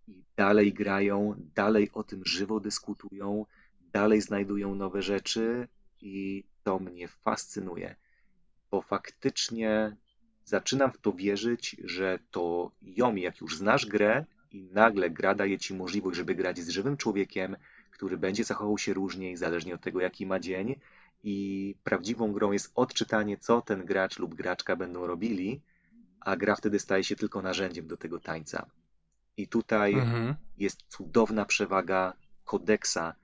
i dalej grają, dalej o tym żywo dyskutują, dalej znajdują nowe rzeczy i to mnie fascynuje, bo faktycznie zaczynam w to wierzyć, że to jomi jak już znasz grę i nagle gra daje ci możliwość, żeby grać z żywym człowiekiem, który będzie zachował się różnie zależnie od tego, jaki ma dzień. I prawdziwą grą jest odczytanie, co ten gracz lub graczka będą robili, a gra wtedy staje się tylko narzędziem do tego tańca. I tutaj mhm. jest cudowna przewaga kodeksa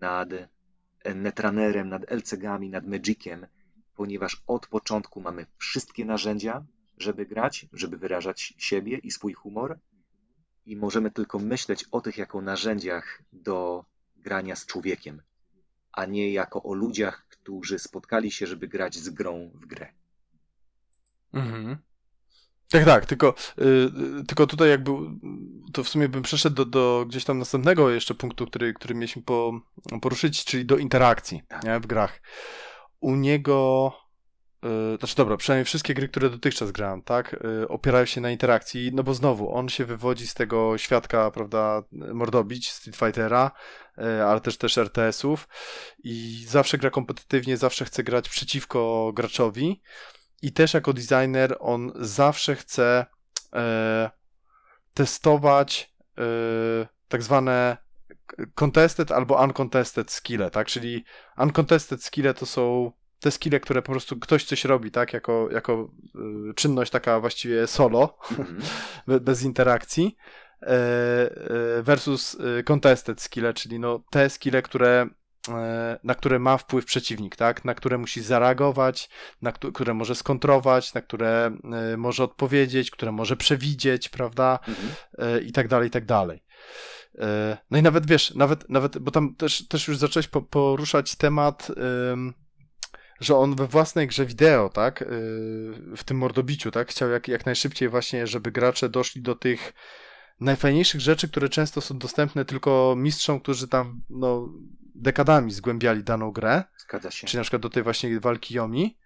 nad e, Netranerem, nad Elcegami, nad Magiciem, ponieważ od początku mamy wszystkie narzędzia, żeby grać, żeby wyrażać siebie i swój humor i możemy tylko myśleć o tych jako narzędziach do grania z człowiekiem, a nie jako o ludziach, którzy spotkali się, żeby grać z grą w grę. Mhm. Tak, tak, tylko, yy, tylko tutaj jakby y, to w sumie bym przeszedł do, do gdzieś tam następnego jeszcze punktu, który, który mieliśmy po, poruszyć, czyli do interakcji tak. nie, w grach. U niego Yy, znaczy dobra, przynajmniej wszystkie gry, które dotychczas grałem, tak, yy, opierają się na interakcji, no bo znowu, on się wywodzi z tego świadka, prawda, mordobić, Street Fightera, yy, ale też też RTS-ów i zawsze gra kompetytywnie, zawsze chce grać przeciwko graczowi, i też jako designer on zawsze chce e, testować e, tak zwane contested albo uncontested skille, tak? Czyli uncontested skille to są te skille, które po prostu ktoś coś robi, tak? Jako, jako e, czynność taka właściwie solo, mm-hmm. bez interakcji, e, e, versus contested skille, czyli no te skille, które E, na które ma wpływ przeciwnik, tak? Na które musi zareagować, na które może skontrować, na które e, może odpowiedzieć, które może przewidzieć, prawda? Mhm. E, I tak dalej, i tak dalej. No i nawet wiesz, nawet, nawet bo tam też, też już zacząłeś po, poruszać temat, że on we własnej grze wideo, tak, w tym mordobiciu, tak, chciał jak, jak najszybciej właśnie, żeby gracze doszli do tych najfajniejszych rzeczy, które często są dostępne tylko mistrzom, którzy tam, no, dekadami zgłębiali daną grę, czy na przykład do tej właśnie walki Yomi,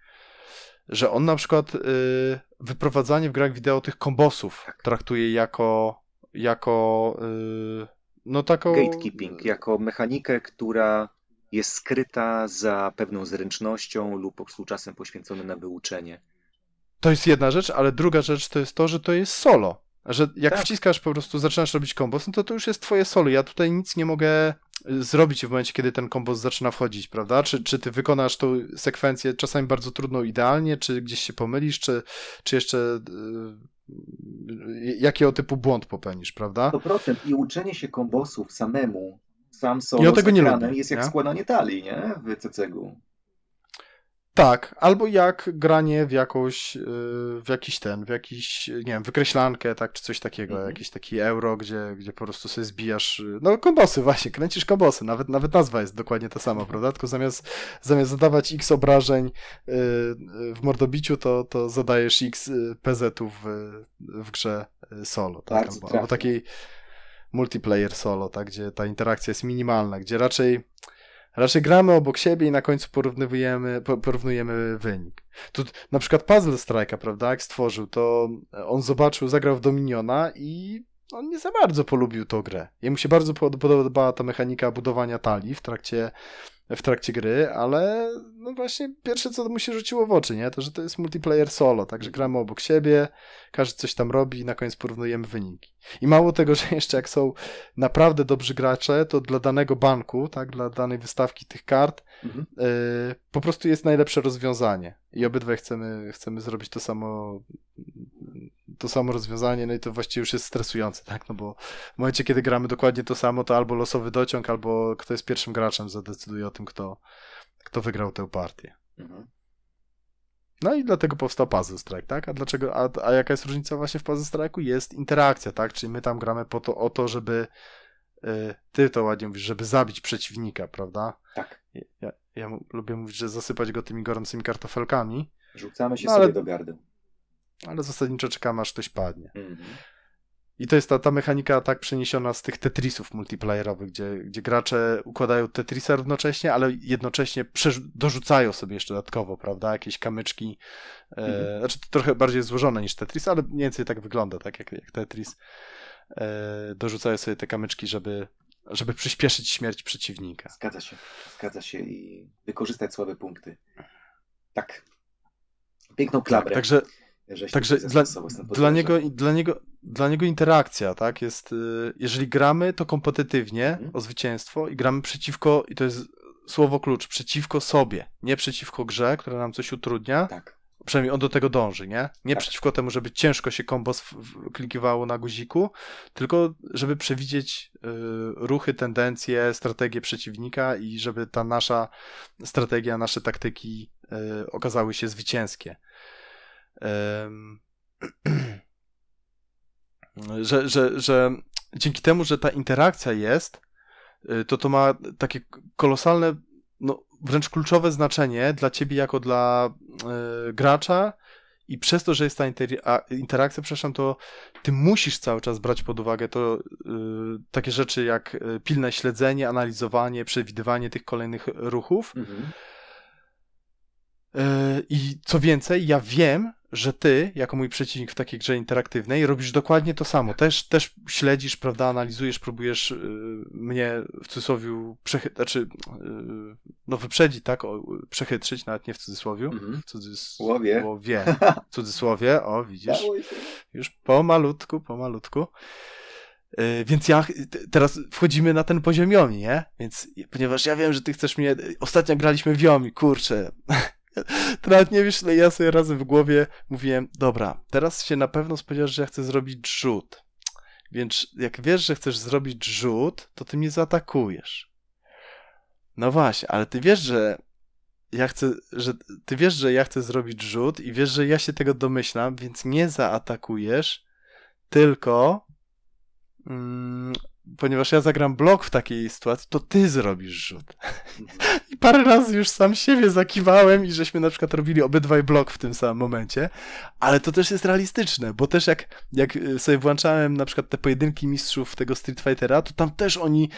że on na przykład y, wyprowadzanie w grach wideo tych kombosów tak. traktuje jako jako y, no taką... Gatekeeping, jako mechanikę, która jest skryta za pewną zręcznością lub po prostu czasem poświęcony na wyuczenie. To jest jedna rzecz, ale druga rzecz to jest to, że to jest solo. Że jak tak. wciskasz po prostu, zaczynasz robić kombos, no to to już jest twoje solo. Ja tutaj nic nie mogę zrobić w momencie, kiedy ten kombos zaczyna wchodzić, prawda? Czy, czy ty wykonasz tą sekwencję czasami bardzo trudną idealnie, czy gdzieś się pomylisz, czy, czy jeszcze yy, jakiego typu błąd popełnisz, prawda? 100% i uczenie się kombosów samemu, sam sobie, tego nie jest jak nie? składanie talii, nie? W CCG-u. Tak, albo jak granie w jakąś, y, w jakiś ten, w jakiś, nie wiem, wykreślankę, tak, czy coś takiego, mhm. jakiś taki euro, gdzie, gdzie po prostu sobie zbijasz, y, no kombosy właśnie, kręcisz kombosy, nawet, nawet nazwa jest dokładnie ta sama, prawda, tylko zamiast, zamiast zadawać x obrażeń y, w mordobiciu, to, to zadajesz x PZ-ów w, w grze solo, tak, albo, albo takiej multiplayer solo, tak, gdzie ta interakcja jest minimalna, gdzie raczej Raczej gramy obok siebie i na końcu porównujemy, porównujemy wynik. Tu na przykład Puzzle Strike'a, prawda, jak stworzył, to on zobaczył, zagrał w Dominiona i on nie za bardzo polubił tą grę. Jemu się bardzo podobała ta mechanika budowania talii w trakcie w trakcie gry, ale no właśnie pierwsze co mu się rzuciło w oczy, nie? To, że to jest multiplayer solo, także gramy obok siebie, każdy coś tam robi i na koniec porównujemy wyniki. I mało tego, że jeszcze jak są naprawdę dobrzy gracze, to dla danego banku, tak, dla danej wystawki tych kart mhm. y, po prostu jest najlepsze rozwiązanie. I obydwaj chcemy, chcemy zrobić to samo to samo rozwiązanie, no i to właściwie już jest stresujące, tak? No bo w momencie, kiedy gramy dokładnie to samo, to albo losowy dociąg, albo kto jest pierwszym graczem zadecyduje o tym, kto, kto wygrał tę partię. Mhm. No i dlatego powstał Puzzle Strike, tak? A dlaczego, a, a jaka jest różnica właśnie w Puzzle Strike'u? Jest interakcja, tak? Czyli my tam gramy po to, o to, żeby y, ty to ładnie mówisz, żeby zabić przeciwnika, prawda? Tak. Ja, ja, lubię mówić, że zasypać go tymi gorącymi kartofelkami. Rzucamy się no, ale... sobie do gardy ale zasadniczo czekamy, aż ktoś padnie. Mm -hmm. I to jest ta, ta mechanika tak przeniesiona z tych Tetrisów multiplayerowych, gdzie, gdzie gracze układają Tetrisa równocześnie, ale jednocześnie dorzucają sobie jeszcze dodatkowo, prawda, jakieś kamyczki. E, mhm. znaczy trochę bardziej złożone niż Tetris, ale mniej więcej tak wygląda, tak jak, jak Tetris. E, dorzucają sobie te kamyczki, żeby, żeby przyspieszyć śmierć przeciwnika. Zgadza się, zgadza się i wykorzystać słabe punkty. Tak. Piękną klamrę. Tak, także Także dla, dla, niego, dla, niego, dla niego interakcja, tak? Jest, y, jeżeli gramy, to kompetytywnie mhm. o zwycięstwo i gramy przeciwko, i to jest słowo klucz, przeciwko sobie, nie przeciwko grze, która nam coś utrudnia. Tak. Przynajmniej on do tego dąży, nie? Nie tak. przeciwko temu, żeby ciężko się kombo klikiwało na guziku, tylko żeby przewidzieć y, ruchy, tendencje, strategię przeciwnika i żeby ta nasza strategia, nasze taktyki y, okazały się zwycięskie. że, że, że dzięki temu, że ta interakcja jest, y, to to ma takie kolosalne, no, wręcz kluczowe znaczenie dla ciebie jako dla y, gracza i przez to, że jest ta interakcja, przepraszam, to ty musisz cały czas brać pod uwagę to y, takie rzeczy jak pilne śledzenie, analizowanie, przewidywanie tych kolejnych ruchów. Mhm. I co więcej, ja wiem, że ty, jako mój przeciwnik w takiej grze interaktywnej, robisz dokładnie to samo. Też, też śledzisz, prawda, analizujesz, próbujesz y, mnie w cudzysłowie przechy- znaczy, y, no wyprzedzić, tak, o, przechytrzyć, nawet nie w cudzysłowie, Mm-hmm. Cudzysłowie. Łowie. Cudzysłowie, o widzisz. Już pomalutku, pomalutku. Y, więc ja teraz wchodzimy na ten poziom Yomi, nie? Więc ponieważ ja wiem, że ty chcesz mnie. Ostatnio graliśmy w Yomi, kurczę. Ty nawet nie wiesz, ile ja sobie razem w głowie mówiłem, dobra, teraz się na pewno spodziewasz, że ja chcę zrobić rzut. Więc jak wiesz, że chcesz zrobić rzut, to ty mnie zaatakujesz. No właśnie, ale ty wiesz, że ja chcę, że ty wiesz, że ja chcę zrobić rzut i wiesz, że ja się tego domyślam, więc nie zaatakujesz, tylko mm, ponieważ ja zagram blok w takiej sytuacji, to ty zrobisz rzut. I parę razy już sam siebie zakiwałem i żeśmy na przykład robili obydwaj blok w tym samym momencie, ale to też jest realistyczne, bo też jak, jak y, sobie włączałem na przykład te pojedynki mistrzów tego Street Fightera, to tam też oni,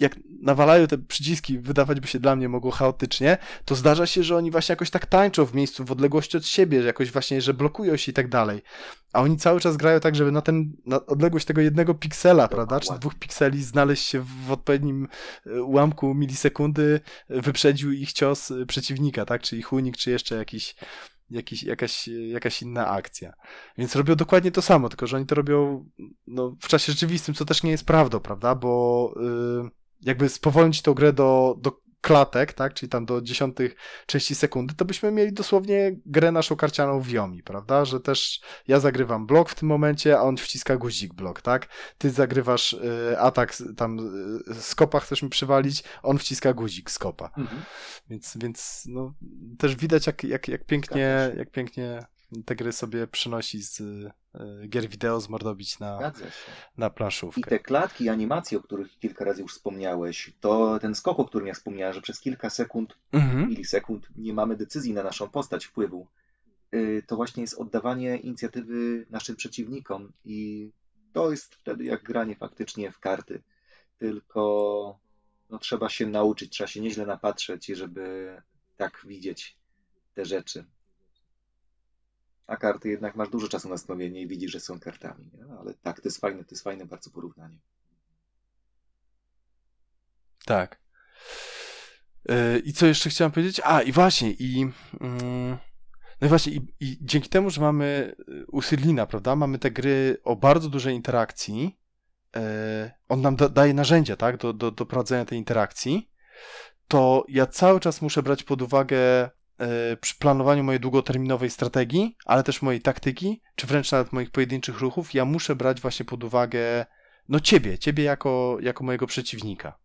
jak nawalają te przyciski, wydawać by się dla mnie mogło chaotycznie, to zdarza się, że oni właśnie jakoś tak tańczą w miejscu, w odległości od siebie, że jakoś właśnie, że blokują się i tak dalej a oni cały czas grają tak, żeby na ten na odległość tego jednego piksela, prawda, czy dwóch pikseli znaleźć się w odpowiednim e, ułamku milisekundy, e, wyprzedził ich cios e, przeciwnika, tak, czy ich unik, czy jeszcze jakiś, jakiś, jakaś, jakaś inna akcja. Więc robią dokładnie to samo, tylko że oni to robią no, w czasie rzeczywistym, co też nie jest prawdą, prawda, bo... Yy, jakby spowolnić tą grę do, do, klatek, tak, czyli tam do dziesiątych części sekundy, to byśmy mieli dosłownie grę naszą karcianą w Yomi, prawda, że też ja zagrywam blok w tym momencie, a on wciska guzik blok, tak, ty zagrywasz y, atak tam y, skopa chcesz mi przywalić, on wciska guzik skopa, mhm. więc, więc no, też widać jak, jak, jak pięknie, tak jak pięknie te gry sobie przynosi z e, gier wideo zmordobić na, na planszówkę. I te klatki, animacje, o których kilka razy już wspomniałeś, to ten skok, o którym ja wspomniałem, że przez kilka sekund, mhm. milisekund nie mamy decyzji na naszą postać wpływu, y, to właśnie jest oddawanie inicjatywy naszym przeciwnikom i to jest wtedy jak granie faktycznie w karty. Tylko no, trzeba się nauczyć, trzeba się nieźle napatrzeć, żeby tak widzieć te rzeczy a karty jednak masz dużo czasu na zastanowienie i widzisz, że są kartami. Nie? Ale tak, to jest fajne, to jest fajne bardzo porównanie. Tak. E, I co jeszcze chciałem powiedzieć? A, i właśnie, i. Mm, no i właśnie, i, i, dzięki temu, że mamy e, u prawda, mamy te gry o bardzo dużej interakcji, e, on nam da, daje narzędzia, tak, do, do, do prowadzenia tej interakcji, to ja cały czas muszę brać pod uwagę E, przy planowaniu mojej długoterminowej strategii, ale też mojej taktyki, czy wręcz nawet moich pojedynczych ruchów, ja muszę brać właśnie pod uwagę no ciebie, ciebie jako, jako mojego przeciwnika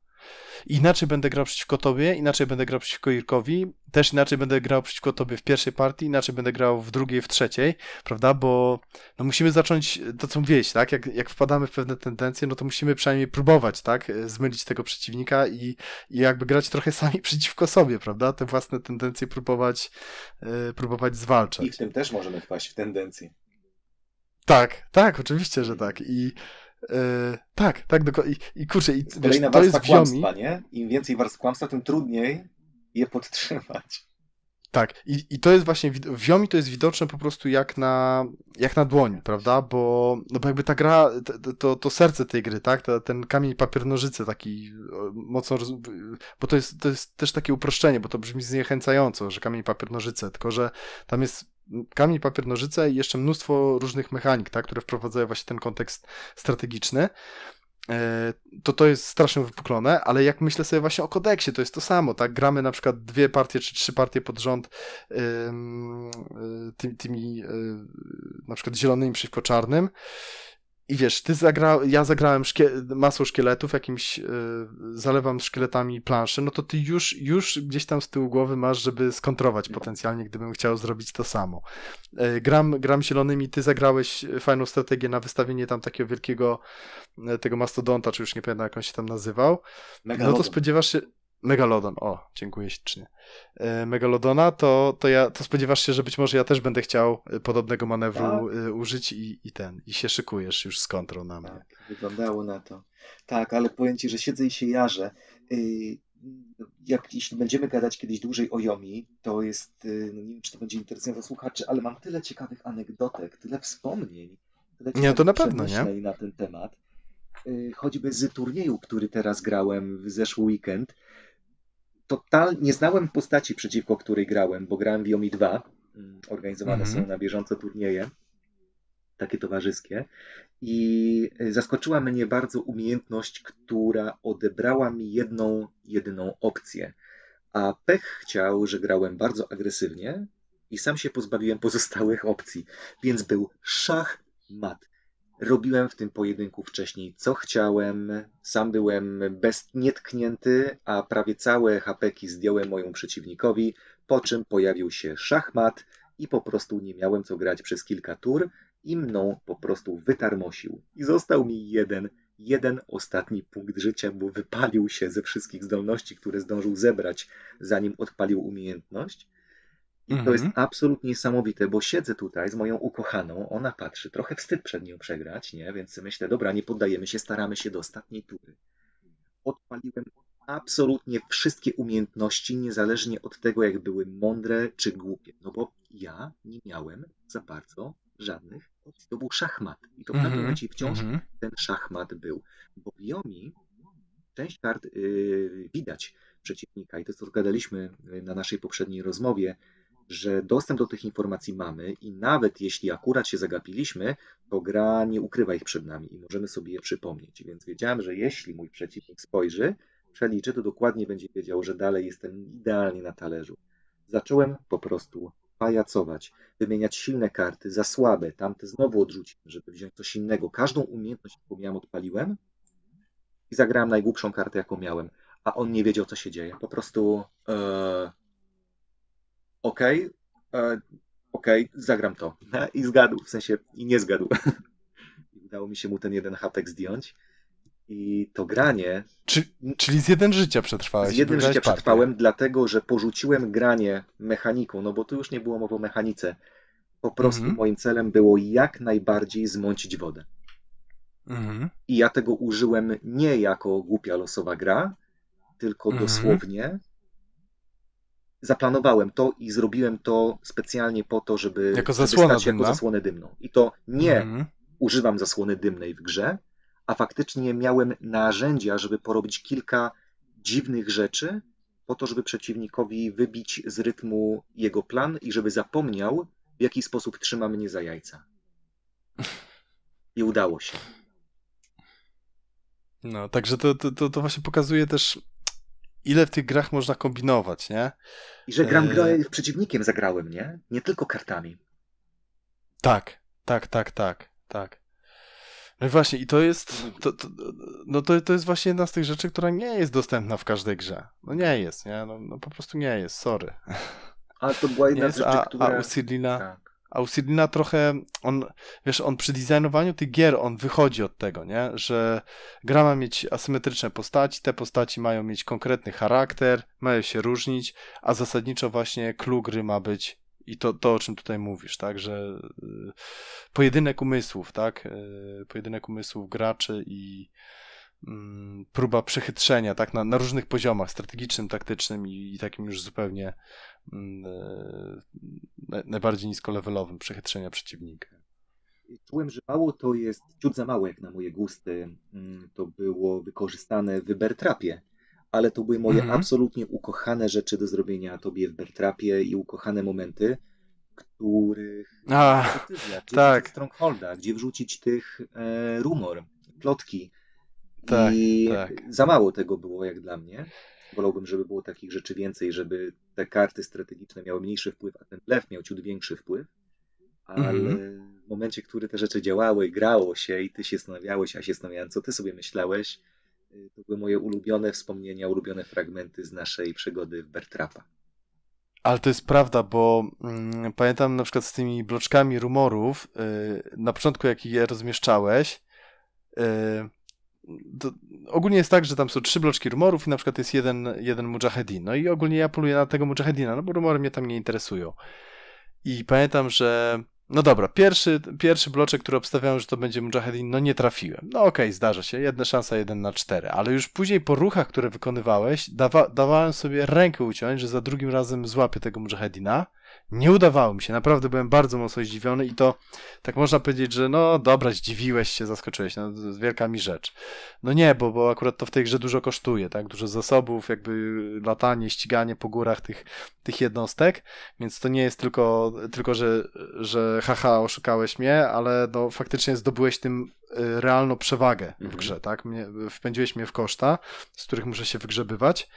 inaczej będę grał przeciwko tobie, inaczej będę grał przeciwko Irkowi, też inaczej będę grał przeciwko tobie w pierwszej partii, inaczej będę grał w drugiej, w trzeciej, prawda? Bo no musimy zacząć to, co mówiłeś, tak? Jak, jak wpadamy w pewne tendencje, no to musimy przynajmniej próbować, tak? E, zmylić tego przeciwnika i, i jakby grać trochę sami przeciwko sobie, prawda? Te własne tendencje próbować, yy, próbować zwalczać. I w tym też możemy wpaść w tendencje. Tak, tak, oczywiście, że tak. I E, tak, tak, dokładnie. i, i kurczę, i, wiesz, to jest kłamstwa, nie? Im więcej warstw kłamstwa, tym trudniej je podtrzymać. Tak, i, i to jest właśnie, w Wiomi to jest widoczne po prostu jak na, jak na dłoni, prawda? Bo, no bo jakby ta gra, to, to, to serce tej gry, tak? Ta, ten kamień papier nożyce taki mocno, bo to jest, to jest też takie uproszczenie, bo to brzmi zniechęcająco, że kamień papier nożyce, tylko że tam jest kamień, papier, nożyce i jeszcze mnóstwo różnych mechanik, tak, które wprowadzają właśnie ten kontekst strategiczny. E, to to jest strasznie wypuklone, ale jak myślę sobie właśnie o kodeksie, to jest to samo, tak? Gramy na przykład dwie partie czy trzy partie pod rząd e, tymi, tymi e, na przykład zielonymi przeciwko czarnym i wiesz, ty zagra... ja zagrałem szkie... masą szkieletów, jakimś yy, zalewam szkieletami planszę, no to ty już, już gdzieś tam z tyłu głowy masz, żeby skontrować potencjalnie, gdybym chciał zrobić to samo. Yy, gram, gram zielonymi, ty zagrałeś fajną strategię na wystawienie tam takiego wielkiego, y, tego mastodonta, czy już nie pamiętam jak on się tam nazywał. Megalodon. No to spodziewasz się, Megalodon, o, dziękuję ślicznie. E, Megalodona, to, to, ja, to spodziewasz się, że być może ja też będę chciał e, podobnego manewru tak. E, użyć i, i ten, i się szykujesz już z kontrą na mnie. Tak, wyglądało na to. Tak, ale powiem ci, że siedzę i się jarzę. Jak, jeśli będziemy gadać kiedyś dłużej o Jomi, to jest, no nie wiem, czy to będzie interesujące słuchaczy, ale mam tyle ciekawych anegdotek, tyle wspomnień, tyle nie, to na pewno, nie? na ten temat. Choćby z turnieju, który teraz grałem w zeszły weekend, total, nie znałem postaci, przeciwko której grałem, bo grałem w Yomi 2. Mm, organizowane mm -hmm. są na bieżąco turnieje, takie towarzyskie. I y, zaskoczyła mnie bardzo umiejętność, która odebrała mi jedną, jedyną opcję. A pech chciał, że grałem bardzo agresywnie i sam się pozbawiłem pozostałych opcji. Więc był szach mat. Robiłem w tym pojedynku wcześniej co chciałem, sam byłem bez nietknięty, a prawie całe hapeki zdjąłem moją przeciwnikowi, po czym pojawił się szachmat i po prostu nie miałem co grać przez kilka tur i mną po prostu wytarmosił. I został mi jeden, jeden ostatni punkt życia, bo wypalił się ze wszystkich zdolności, które zdążył zebrać, zanim odpalił umiejętność. I mhm. to jest mhm. absolutnie niesamowite, bo siedzę tutaj z moją ukochaną, ona patrzy, trochę wstyd przed nią przegrać, nie? Więc myślę, dobra, nie poddajemy się, staramy się do ostatniej tury. Odpaliłem absolutnie wszystkie umiejętności, niezależnie od tego, jak były mądre czy głupie. No bo ja nie miałem za bardzo żadnych. To był szachmat. I to w pewnym mhm, momencie wciąż mhm. ten szachmat był. Bo w Yomi część kart yy, widać przeciwnika. I to, co gadaliśmy yy, na naszej poprzedniej rozmowie, że dostęp do tych informacji mamy i nawet jeśli akurat się zagapiliśmy, to gra nie ukrywa ich przed nami i możemy sobie je przypomnieć. Więc wiedziałem, że jeśli mój przeciwnik spojrzy, przeliczy, to dokładnie będzie wiedział, że dalej jestem idealnie na talerzu. Zacząłem po prostu pajacować, wymieniać silne karty za słabe, tamte znowu odrzuciłem, żeby wziąć coś innego. Każdą umiejętność, jaką miałem, odpaliłem i zagrałem najgłupszą kartę, jaką miałem, a on nie wiedział, co się dzieje. Po prostu e, ok, e, ok, zagram to. I zgadł, w sensie i nie zgadł. udało mi się mu ten jeden hatek zdjąć. I to granie. Czy, czyli z jeden życia przetrwałeś? Z jednym życia partię. przetrwałem, dlatego że porzuciłem granie mechaniką, no bo tu już nie było mowy o mechanice. Po prostu mhm. moim celem było jak najbardziej zmącić wodę. Mhm. I ja tego użyłem nie jako głupia losowa gra, tylko mhm. dosłownie zaplanowałem to i zrobiłem to specjalnie po to, żeby, jako żeby stać dymna. jako zasłonę dymną. I to nie mhm. używam zasłony dymnej w grze, a faktycznie miałem narzędzia, żeby porobić kilka dziwnych rzeczy po to, żeby przeciwnikowi wybić z rytmu jego plan i żeby zapomniał, w jaki sposób trzyma mnie za jajca. I udało się. No, także to, to, to właśnie pokazuje też ile w tych grach można kombinować, nie? I że gram e, grę przeciwnikiem zagrałem, nie? Nie tylko kartami. Tak, tak, tak, tak, tak. No i właśnie, i to jest, to, to, no to, to jest właśnie jedna z tych rzeczy, która nie jest dostępna w każdej grze. No nie jest, nie? No, no po prostu nie jest, sorry. Ale to była jedna z rzeczy, która... A u Tak. A u Cyrina trochę, on, wiesz, on przy designowaniu tych gier, on wychodzi od tego, nie? Że gra ma mieć asymetryczne postaci, te postaci mają mieć konkretny charakter, mają się różnić, a zasadniczo właśnie clue gry ma być i to, to o czym tutaj mówisz, tak, że y, pojedynek umysłów, tak, y, pojedynek umysłów graczy i Mm, próba przechytrzenia tak, na, na, różnych poziomach, strategicznym, taktycznym i, i takim już zupełnie yy, najbardziej niskolevelowym przechytrzenia przeciwnika. Czułem, że mało to jest ciut za mało jak na moje gusty. Mm, to było wykorzystane w Bertrapie, ale to były moje mhm. absolutnie ukochane rzeczy do zrobienia tobie w Bertrapie i ukochane momenty, których... A, tak. Strongholda, gdzie wrzucić tych e, rumor, plotki, tak, I tak. za mało tego było, jak dla mnie. Wolałbym, żeby było takich rzeczy więcej, żeby te karty strategiczne miały mniejszy wpływ, a ten lew miał ciut większy wpływ. Ale mm. w momencie, którym te rzeczy działały, grało się i ty się zastanawiałeś, a się zastanawiałem, co ty sobie myślałeś, y, to były moje ulubione wspomnienia, ulubione fragmenty z naszej przygody w Bertrapa. Ale to jest prawda, bo mm, pamiętam na przykład z tymi bloczkami rumorów, yy, na początku jak je rozmieszczałeś, yy, ogólnie jest tak, że tam są trzy bloczki rumorów i na przykład jest jeden, jeden mujahedin. No i ogólnie ja poluję na tego mujahedina, no bo rumory mnie tam nie interesują. I pamiętam, że no dobra, pierwszy, pierwszy bloczek, który obstawiałem, że to będzie Mujahedin, no nie trafiłem. No okej, okay, zdarza się, jedna szansa, jeden na cztery, ale już później po ruchach, które wykonywałeś, dawa, dawałem sobie rękę uciąć, że za drugim razem złapię tego Mujahedina nie udawało mi się. Naprawdę byłem bardzo mocno zdziwiony i to tak można powiedzieć, że no dobra, zdziwiłeś się, zaskoczyłeś, no, to jest wielka mi rzecz. No nie, bo, bo akurat to w tej grze dużo kosztuje, tak? Dużo zasobów, jakby latanie, ściganie po górach tych, tych jednostek, więc to nie jest tylko, tylko że, że haha, oszukałeś mnie, ale no faktycznie zdobyłeś tym y, realną przewagę w mhm. grze, tak? Mnie, wpędziłeś mnie w koszta, z których muszę się wygrzebywać.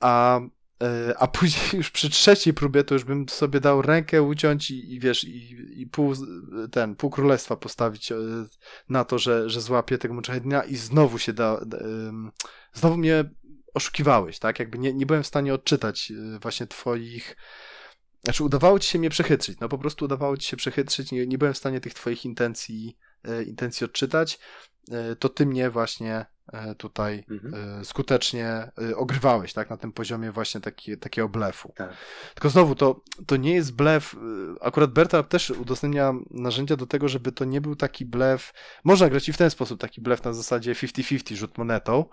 A E, a później już przy trzeciej próbie to już bym sobie dał rękę uciąć i, i wiesz, i, i, pół, ten, pół królestwa postawić e, na to, że, że złapię tego dnia i znowu się da, znowu mnie oszukiwałeś, tak? Jakby nie, nie byłem w stanie odczytać e, właśnie twoich znaczy udawało ci się mnie przechytrzyć, no po prostu udawało ci się przechytrzyć, nie, nie byłem w stanie tych twoich intencji, intencji odczytać, to ty mnie właśnie E, tutaj mhm. E, skutecznie e, ogrywałeś, tak, na tym poziomie właśnie taki, takiego blefu. Tak. Tylko znowu, to, to nie jest blef, akurat Berta też udostępnia narzędzia do tego, żeby to nie był taki blef, można grać i w ten sposób taki blef na zasadzie 50-50 rzut monetą,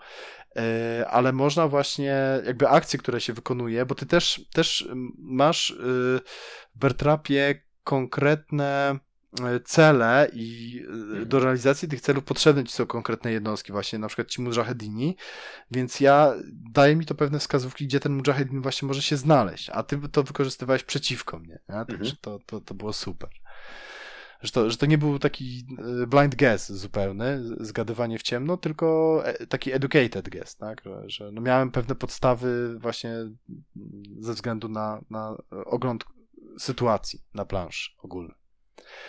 ale można właśnie jakby akcje, które się wykonuje, bo ty też, też masz w Bertrapie konkretne cele i y, mhm. do realizacji tych celów potrzebne ci są konkretne jednostki, właśnie na przykład ci mujahedini, więc ja daje mi to pewne wskazówki, gdzie ten mujahedin właśnie może się znaleźć, a ty to wykorzystywałeś przeciwko mnie, także mhm. to, to, to było super. Że to, że to nie był taki y, blind guess zupełny, zgadywanie w ciemno, tylko e, taki educated guess, tak? że, że no miałem pewne podstawy właśnie mm, ze względu na, na y, ogląd sytuacji na plansz ogólny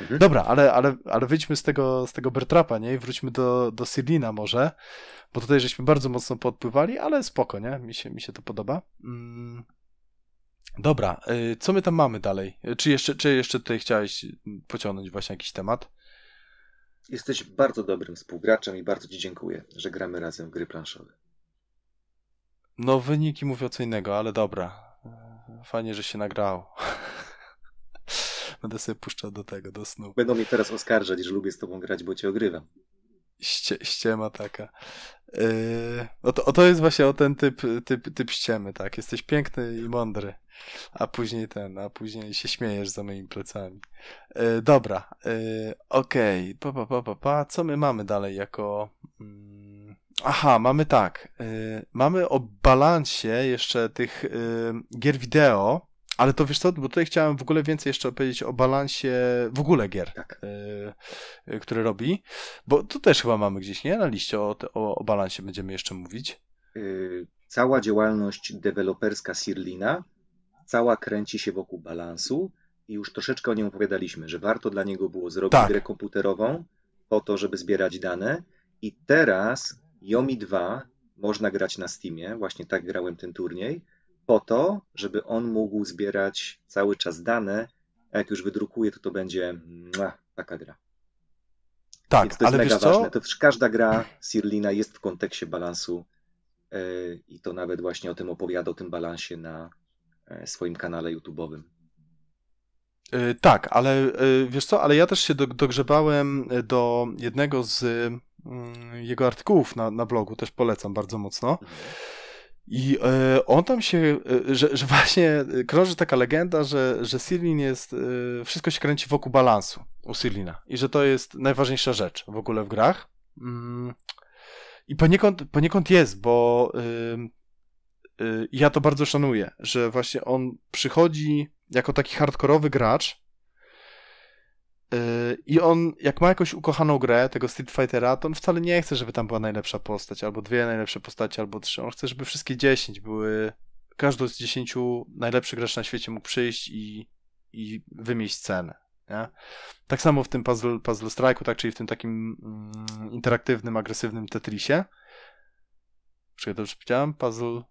Mhm. Dobra, ale, ale, ale wyjdźmy z tego, z tego Bertrapa, nie? I wróćmy do, do Sirlina może, bo tutaj żeśmy bardzo mocno podpływali, ale spoko, nie? Mi się, mi się to podoba. Mm. Dobra, y, co my tam mamy dalej? Czy jeszcze, czy jeszcze tutaj chciałeś pociągnąć właśnie jakiś temat? Jesteś bardzo dobrym współgraczem i bardzo Ci dziękuję, że gramy razem w gry planszowe. No, wyniki mówią co innego, ale dobra. Fajnie, że się nagrał. Będę sobie puszczał do tego, do snu. Będą mi teraz oskarżać, że lubię z tobą grać, bo cię ogrywam. Ście, ściema taka. Yy, o, to, o to jest właśnie o ten typ, typ, typ ściemy, tak. Jesteś piękny i mądry, a później ten, a później się śmiejesz za moimi plecami. Yy, dobra, yy, okej, okay. pa, pa, pa, pa, pa. Co my mamy dalej jako... Mm, aha, mamy tak. Yy, mamy o balansie jeszcze tych yy, gier wideo, ale to wiesz co, bo tutaj chciałem w ogóle więcej jeszcze opowiedzieć o balansie w ogóle gier, tak. y, które robi, bo tu też chyba mamy gdzieś, nie? Na liście o, o, o balansie będziemy jeszcze mówić. E, cała działalność deweloperska Sirlina, cała kręci się wokół balansu i już troszeczkę o nim opowiadaliśmy, że warto dla niego było zrobić tak. grę komputerową po to, żeby zbierać dane i teraz Yomi 2 można grać na Steamie, właśnie tak grałem ten turniej, po to, żeby on mógł zbierać cały czas dane, a jak już wydrukuje, to to będzie mwah, taka gra. Tak, Więc to ale jest mega co? ważne. To też każda gra Sirlina jest w kontekście balansu yy, i to nawet właśnie o tym opowiada, o tym balansie na e, swoim kanale YouTube'owym. Yy, tak, ale yy, wiesz co, ale ja też się do, dogrzebałem do jednego z mm, jego artykułów na, na blogu, też polecam bardzo mocno. Mhm i e, on tam się, e, że, że, właśnie krąży taka legenda, że, że Sirlin jest, e, wszystko się kręci wokół balansu u Sirlina i że to jest najważniejsza rzecz w ogóle w grach. Mm. I poniekąd, poniekąd jest, bo y, ja to bardzo szanuję, że właśnie on przychodzi jako taki hardkorowy gracz Y, I on, jak ma jakąś ukochaną grę tego Street Fightera, to on wcale nie chce, żeby tam była najlepsza postać, albo dwie najlepsze postacie, albo trzy. On chce, żeby wszystkie dziesięć były. każdy z dziesięciu najlepszych graczy na świecie mógł przyjść i, i wymieść cenę. Nie? Tak samo w tym puzzle, puzzle strike'u, tak, czyli w tym takim mm, interaktywnym, agresywnym Tetrisie. Czy ja dobrze powiedziałem? Puzzle.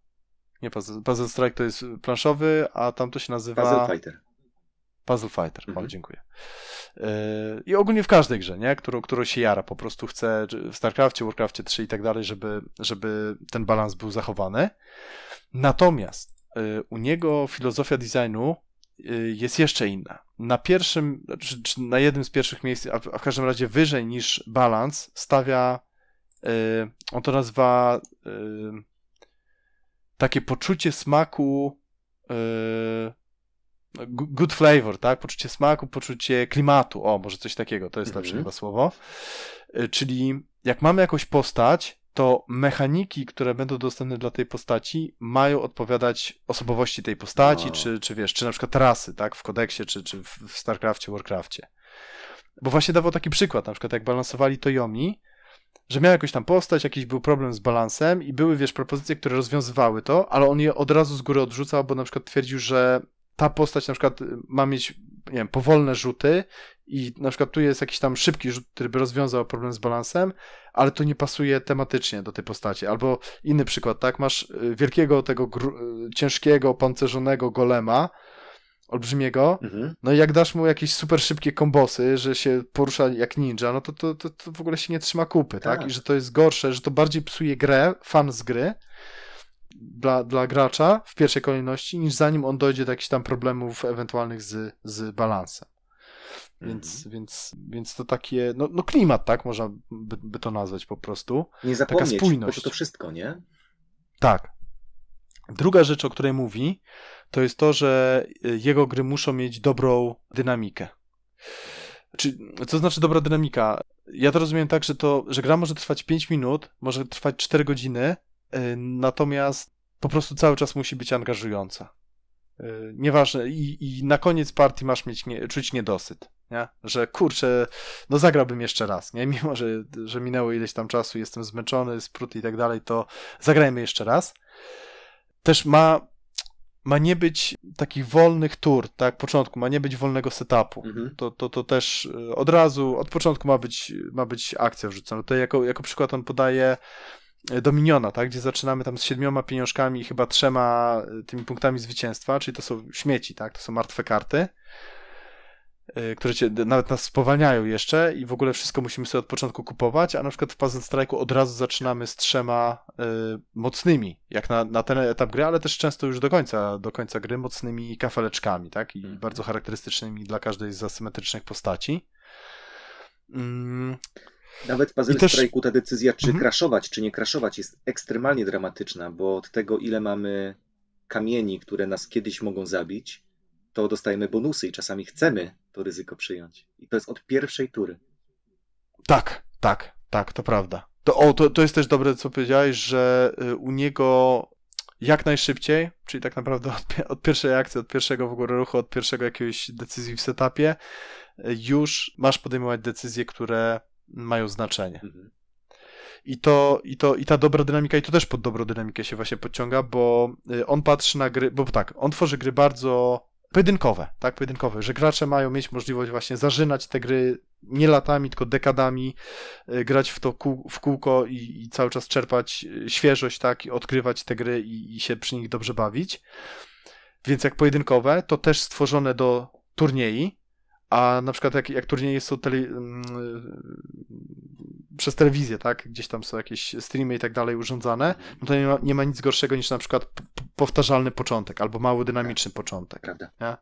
Nie, puzzle, puzzle Strike to jest planszowy, a tam to się nazywa. Puzzle Fighter. Puzzle Fighter, mhm. o, dziękuję. Yy, I ogólnie w każdej grze, nie? Którą, którą się jara, po prostu chce w StarCraftie, Warcraftie 3 i tak dalej, żeby, żeby ten balans był zachowany. Natomiast yy, u niego filozofia designu yy, jest jeszcze inna. Na pierwszym, czy, znaczy, czy na jednym z pierwszych miejsc, a w, a w każdym razie wyżej niż balans, stawia, on to nazywa takie poczucie smaku no, good flavor, tak? Poczucie smaku, poczucie klimatu. O, może coś takiego, to jest mhm. lepsze chyba słowo. E, czyli jak mamy jakąś postać, to mechaniki, które będą dostępne dla tej postaci, mają odpowiadać osobowości tej postaci, no. czy, czy wiesz, czy na przykład trasy, tak? W kodeksie, czy, czy w StarCraftie, Warcraftie. Bo właśnie dawał taki przykład, na przykład jak balansowali Toyomi, że miał jakąś tam postać, jakiś był problem z balansem i były, wiesz, propozycje, które rozwiązywały to, ale on je od razu z góry odrzucał, bo na przykład twierdził, że ta postać na przykład y, ma mieć, nie wiem, powolne rzuty i na przykład tu jest jakiś tam szybki rzut, który by rozwiązał problem z balansem, ale to nie pasuje tematycznie do tej postaci. Albo inny przykład, tak? Masz y, wielkiego, tego y, ciężkiego, pancerzonego golema, olbrzymiego, mhm. no i jak dasz mu jakieś super szybkie kombosy, że się porusza jak ninja, no to, to, to, to w ogóle się nie trzyma kupy, tak? tak? I że to jest gorsze, że to bardziej psuje grę, fan z gry, dla, dla gracza w pierwszej kolejności, niż zanim on dojdzie do jakichś tam problemów ewentualnych z, z balansem. Więc, mhm. więc, więc to takie, no, no klimat, tak, można by, by, to nazwać po prostu. Nie zapomnieć, Taka spójność. to wszystko, nie? Tak. Druga rzecz, o której mówi, to jest to, że y, jego gry muszą mieć dobrą dynamikę. Czy, co znaczy dobra dynamika? Ja to rozumiem tak, że to, że gra może trwać 5 minut, może trwać 4 godziny, E, natomiast po prostu cały czas musi być angażująca. E, nieważne, i, i na koniec partii masz mieć nie, czuć niedosyt, nie? że kurczę, no zagrałbym jeszcze raz, nie? mimo że, że minęło ileś tam czasu, jestem zmęczony, spruty i tak dalej, to zagrajmy jeszcze raz. Też ma ma nie być takich wolnych tur, tak, początku, ma nie być wolnego setupu. Mhm. To, to, to też e, od razu, od początku ma być, ma być akcja wrzucona. Tutaj jako, jako przykład on podaje E, Dominiona, tak? Gdzie zaczynamy tam z siedmioma pieniążkami i chyba trzema e, tymi punktami zwycięstwa, czyli to są śmieci, tak? To są martwe karty e, które cię, nawet nas spowalniają jeszcze i w ogóle wszystko musimy sobie od początku kupować, a na przykład w Puzzle Strike'u od razu zaczynamy z trzema y, mocnymi, jak na, na ten etap gry, ale też często już do końca, do końca gry mocnymi kafeleczkami, tak? I mhm. bardzo charakterystycznymi dla każdej z asymetrycznych postaci. Mm. Nawet puzzle też... strajku ta decyzja, czy mhm. kraszować, czy nie kraszować, jest ekstremalnie dramatyczna, bo od tego, ile mamy kamieni, które nas kiedyś mogą zabić, to dostajemy bonusy i czasami chcemy to ryzyko przyjąć. I to jest od pierwszej tury. Tak, tak, tak, to prawda. To, o, to, to jest też dobre, co powiedziałeś, że y, u niego jak najszybciej, czyli tak naprawdę od, od pierwszej akcji, od pierwszego w ogóle ruchu, od pierwszego jakiejś decyzji w setupie, y, już masz podejmować decyzje, które mają znaczenie. Mhm. I to, i, to, I ta dobra dynamika, i to też pod dobrą dynamikę się właśnie podciąga, bo y, on patrzy na gry, bo tak, on tworzy gry bardzo pojedynkowe, tak, pojedynkowe, że gracze mają mieć możliwość właśnie zażynać te gry nie latami, tylko dekadami, y, grać w to w kółko i, i, cały czas czerpać y, świeżość, tak, i odkrywać te gry i, i się przy nich dobrze bawić. Więc jak pojedynkowe, to też stworzone do turniej, a na przykład jak, jak turnieje są tele, mm, przez telewizję, tak? Gdzieś tam są jakieś streamy i tak dalej urządzane, no to nie ma, nie ma nic gorszego niż na przykład powtarzalny początek albo mały dynamiczny tak. początek. Prawda. Nie?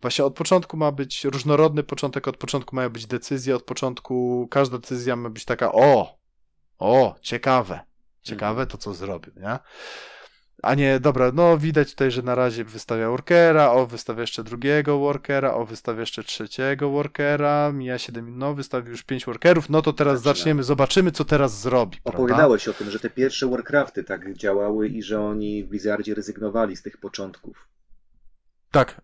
Właśnie od początku ma być różnorodny początek, od początku mają być decyzje, od początku każda decyzja ma być taka o, o, ciekawe, ciekawe mhm. to co zrobił, nie? A nie, dobra, no widać tutaj, że na razie wystawia workera, o wystawia jeszcze drugiego workera, o wystawia jeszcze trzeciego workera, mija 7 minut, no wystawił już 5 workerów, no to teraz Zaczynamy. zaczniemy, zobaczymy co teraz zrobi. Opowiadałeś prawda? o tym, że te pierwsze Warcrafty tak działały i że oni w Blizzardzie rezygnowali z tych początków. Tak,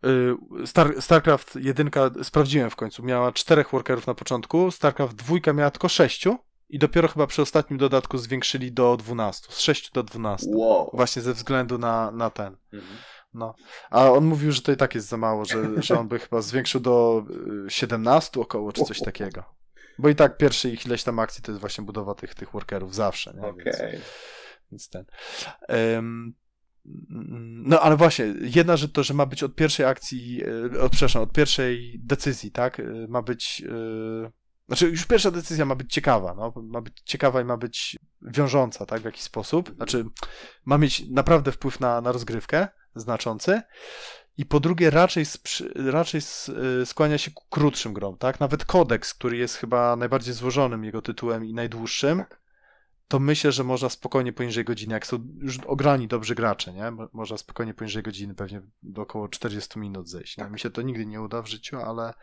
y, Star, StarCraft 1 sprawdziłem w końcu, miała czterech workerów na początku, StarCraft 2 miała tylko sześciu, i dopiero chyba przy ostatnim dodatku zwiększyli do 12, z 6 do 12. Wow. Właśnie ze względu na, na ten. Mhm. No. A on mówił, że to i tak jest za mało, że, że on by chyba zwiększył do 17 y, około, czy coś takiego. Bo i tak pierwszy ich ileś tam akcji to jest właśnie budowa tych, tych workerów zawsze. Nie? Okay. Więc, więc ten. Um, no ale właśnie, jedna rzecz to, że ma być od pierwszej akcji, y, od, przepraszam, od pierwszej decyzji, tak? Y, ma być. Yy, znaczy, już pierwsza decyzja ma być ciekawa, no, ma być ciekawa i ma być wiążąca, tak, w jakiś sposób. Znaczy, ma mieć naprawdę wpływ na, na rozgrywkę znaczący. I po drugie, raczej, raczej y, skłania się ku krótszym grom, tak? Nawet kodeks, który jest chyba najbardziej złożonym jego tytułem i najdłuższym, to myślę, że można spokojnie poniżej godziny, jak są już ograni dobrzy gracze, nie? Można spokojnie poniżej godziny, pewnie do około 40 minut zejść. mi się to nigdy nie uda w życiu, ale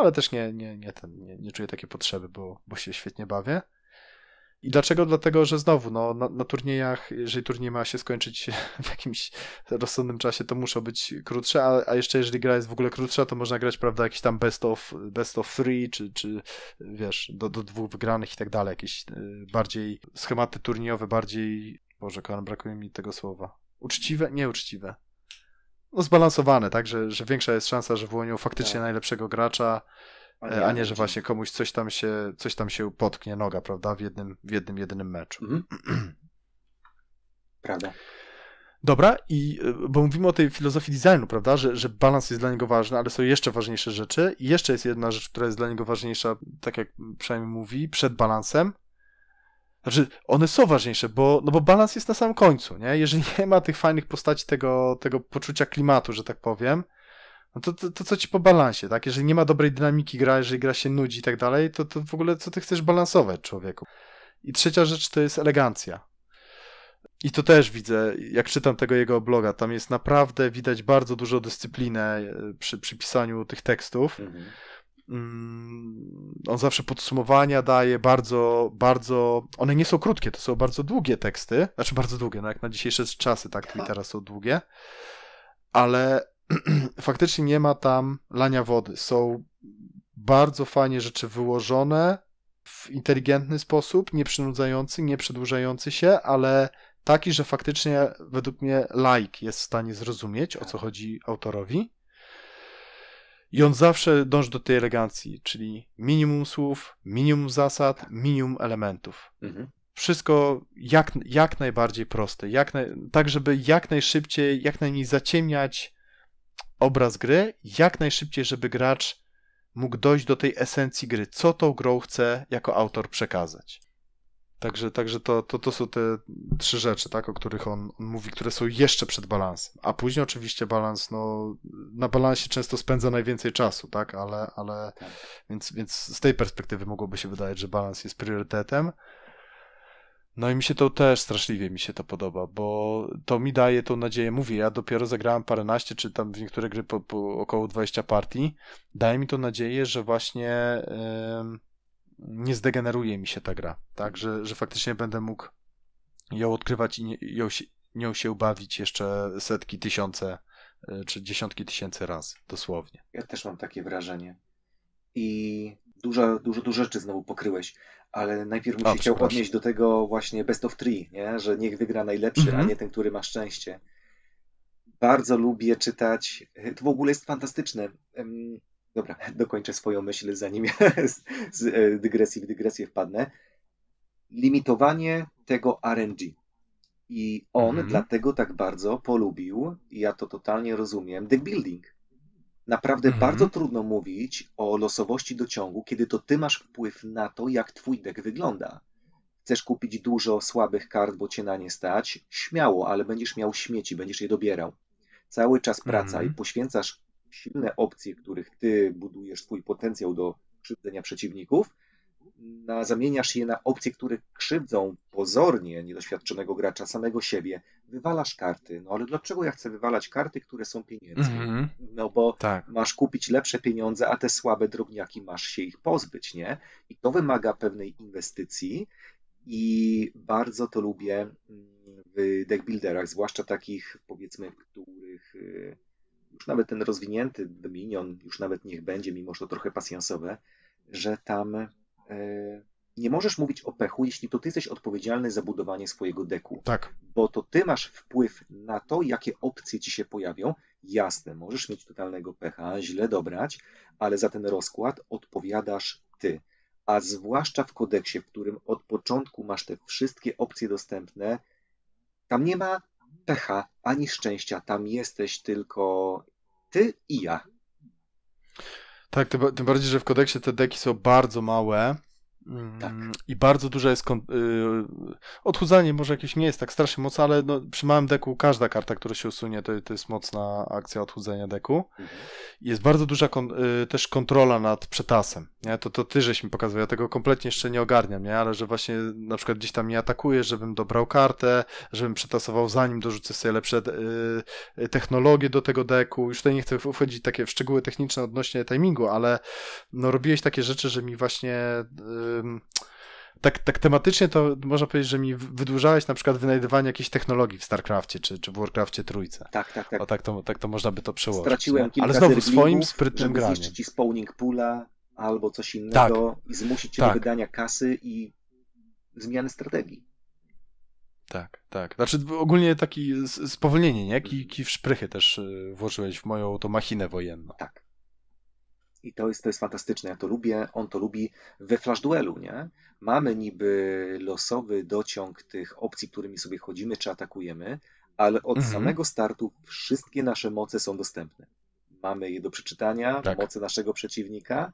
ale też nie, nie, nie, ten, nie, nie czuję takiej potrzeby, bo, bo się świetnie bawię. I dlaczego? Dlatego, że znowu no, na, na turniejach, jeżeli turniej ma się skończyć w jakimś rozsądnym czasie, to muszą być krótsze, a, a jeszcze jeżeli gra jest w ogóle krótsza, to można grać, prawda, jakiś tam best of, best of three, czy, czy wiesz, do, do dwóch wygranych i tak dalej, jakieś e, bardziej schematy turniejowe, bardziej, Boże, kocham, brakuje mi tego słowa. Uczciwe? Nieuczciwe no, zbalansowane, tak, że, że większa jest szansa, że wyłonią faktycznie tak. najlepszego gracza, a, e, a nie, że właśnie komuś coś tam się, coś tam się potknie noga, prawda, w jednym, w jednym jedynym meczu. Mhm. Prawda. Dobra, i e, bo mówimy o tej filozofii designu, prawda, że, że balans jest dla niego ważny, ale są jeszcze ważniejsze rzeczy. I jeszcze jest jedna rzecz, która jest dla niego ważniejsza, tak jak przynajmniej mówi, przed balansem, znaczy, one są ważniejsze, bo, no bo balans jest na samym końcu, nie? Jeżeli nie ma tych fajnych postaci, tego, tego poczucia klimatu, że tak powiem, no to, to, to, co ci po balansie, tak? Jeżeli nie ma dobrej dynamiki gra, jeżeli gra się nudzi i tak dalej, to, to w ogóle co ty chcesz balansować, człowieku? I trzecia rzecz to jest elegancja. I to też widzę, jak czytam tego jego bloga, tam jest naprawdę widać bardzo dużo dyscyplinę e, przy, przy pisaniu tych tekstów. Mhm. Mm, on zawsze podsumowania daje bardzo, bardzo, one nie są krótkie, to są bardzo długie teksty, znaczy bardzo długie, no jak na dzisiejsze czasy, tak, Twittera są długie, ale faktycznie nie ma tam lania wody, są bardzo fajnie rzeczy wyłożone w inteligentny sposób, nieprzynudzający, nie przedłużający się, ale taki, że faktycznie według mnie laik jest w stanie zrozumieć, o co chodzi autorowi i on zawsze dąży do tej elegancji, czyli minimum słów, minimum zasad, tak. minimum elementów. Mhm. Wszystko jak, jak najbardziej proste, jak tak żeby jak najszybciej, jak najmniej zaciemniać obraz gry, jak najszybciej, żeby gracz mógł dojść do tej esencji gry, co tą grą chce jako autor przekazać. Także, także to, to, to są te trzy rzeczy, tak, o których on, on, mówi, które są jeszcze przed balansem. A później oczywiście balans, no, na balansie często spędza najwięcej czasu, tak, ale, ale tak. Więc, więc z tej perspektywy mogłoby się wydawać, że balans jest priorytetem. No i mi się to też straszliwie mi się to podoba, bo to mi daje tą nadzieję. Mówię, ja dopiero zagrałem paręnaście, czy tam w niektóre gry po, po około 20 partii. Daje mi to nadzieję, że właśnie. Yy nie zdegeneruje mi się ta gra, tak, że, że faktycznie będę mógł ją odkrywać i nie, ją, nią się bawić jeszcze setki, tysiące e, czy dziesiątki tysięcy razy, dosłownie. Ja też mam takie wrażenie. I dużo, dużo, dużo rzeczy znowu pokryłeś, ale najpierw bym się chciał odnieść do tego właśnie best of three, nie? że niech wygra najlepszy, mm -hmm. a mhm. nie ten, który ma szczęście. Bardzo lubię czytać, to w ogóle jest fantastyczne, Dobra, dokończę swoją myśl, zanim z, z e, dygresji w dygresję wpadnę. Limitowanie tego RNG. I on mhm. dlatego tak bardzo polubił, i ja to totalnie rozumiem, building. Naprawdę mhm. bardzo trudno mówić o losowości do ciągu, kiedy to ty masz wpływ na to, jak twój deck wygląda. Chcesz kupić dużo słabych kart, bo cię na nie stać? Śmiało, ale będziesz miał śmieci, będziesz je dobierał. Cały czas praca mhm. i poświęcasz silne opcje, których ty budujesz swój potencjał do krzywdzenia przeciwników, na, zamieniasz je na opcje, które krzywdzą pozornie niedoświadczonego gracza, samego siebie. Wywalasz karty. No ale dlaczego ja chcę wywalać karty, które są pieniędzmi? Mm -hmm. No bo tak. masz kupić lepsze pieniądze, a te słabe drobniaki masz się ich pozbyć, nie? I to wymaga pewnej inwestycji i bardzo to lubię mm, w deckbuilderach, zwłaszcza takich, powiedzmy, których y, już nawet ten rozwinięty Dominion, już nawet niech będzie, mimo że to trochę pasjansowe, że tam e, nie możesz mówić o pechu, jeśli to ty jesteś odpowiedzialny za budowanie swojego deku. Tak. Bo to ty masz wpływ na to, jakie opcje ci się pojawią. Jasne, możesz mieć totalnego pecha, źle dobrać, ale za ten rozkład odpowiadasz ty. A zwłaszcza w kodeksie, w którym od początku masz te wszystkie opcje dostępne, tam nie ma pecha ani szczęścia. Tam jesteś tylko ty i ja. Tak, tym bardziej, że w kodeksie te deki są bardzo małe tak. Mm, I bardzo duża jest. Kon- y, odchudzanie może jakieś nie jest tak strasznie mocne, ale no, przy małym deku każda karta, która się usunie, to, to jest mocna akcja odchudzenia deku. Mhm. Jest bardzo duża kon- y, też kontrola nad przetasem. Nie? To, to ty żeś mi pokazał. Ja tego kompletnie jeszcze nie ogarniam, nie? ale że właśnie na przykład gdzieś tam nie atakuje, żebym dobrał kartę, żebym przetasował zanim dorzucę sobie lepsze y, technologie do tego deku. Już tutaj nie chcę wchodzić takie w szczegóły techniczne odnośnie timingu, ale no, robiłeś takie rzeczy, że mi właśnie. Y- tak, tak tematycznie to można powiedzieć, że mi wydłużałeś na przykład wynajdywanie jakiejś technologii w StarCraftie czy, czy w WarCraftie trójce. Tak, tak, tak. O, tak, to, tak to można by to przełożyć. Straciłem kilka Ale znowu swoim sprytnym graniem. zniszczyć ci spawning pula albo coś innego tak, i zmusić cię tak. do wydania kasy i zmiany strategii. Tak, tak. Znaczy ogólnie takie spowolnienie, nie? Kij, kij w szprychy też y, włożyłeś w moją tą machinę wojenną. Tak. I to jest, to jest fantastyczne. Ja to lubię, on to lubi we Flash Duelu, nie? Mamy niby losowy dociąg tych opcji, którymi sobie chodzimy czy atakujemy, ale od mhm. samego startu wszystkie nasze moce są dostępne. Mamy je do przeczytania, tak. moce naszego przeciwnika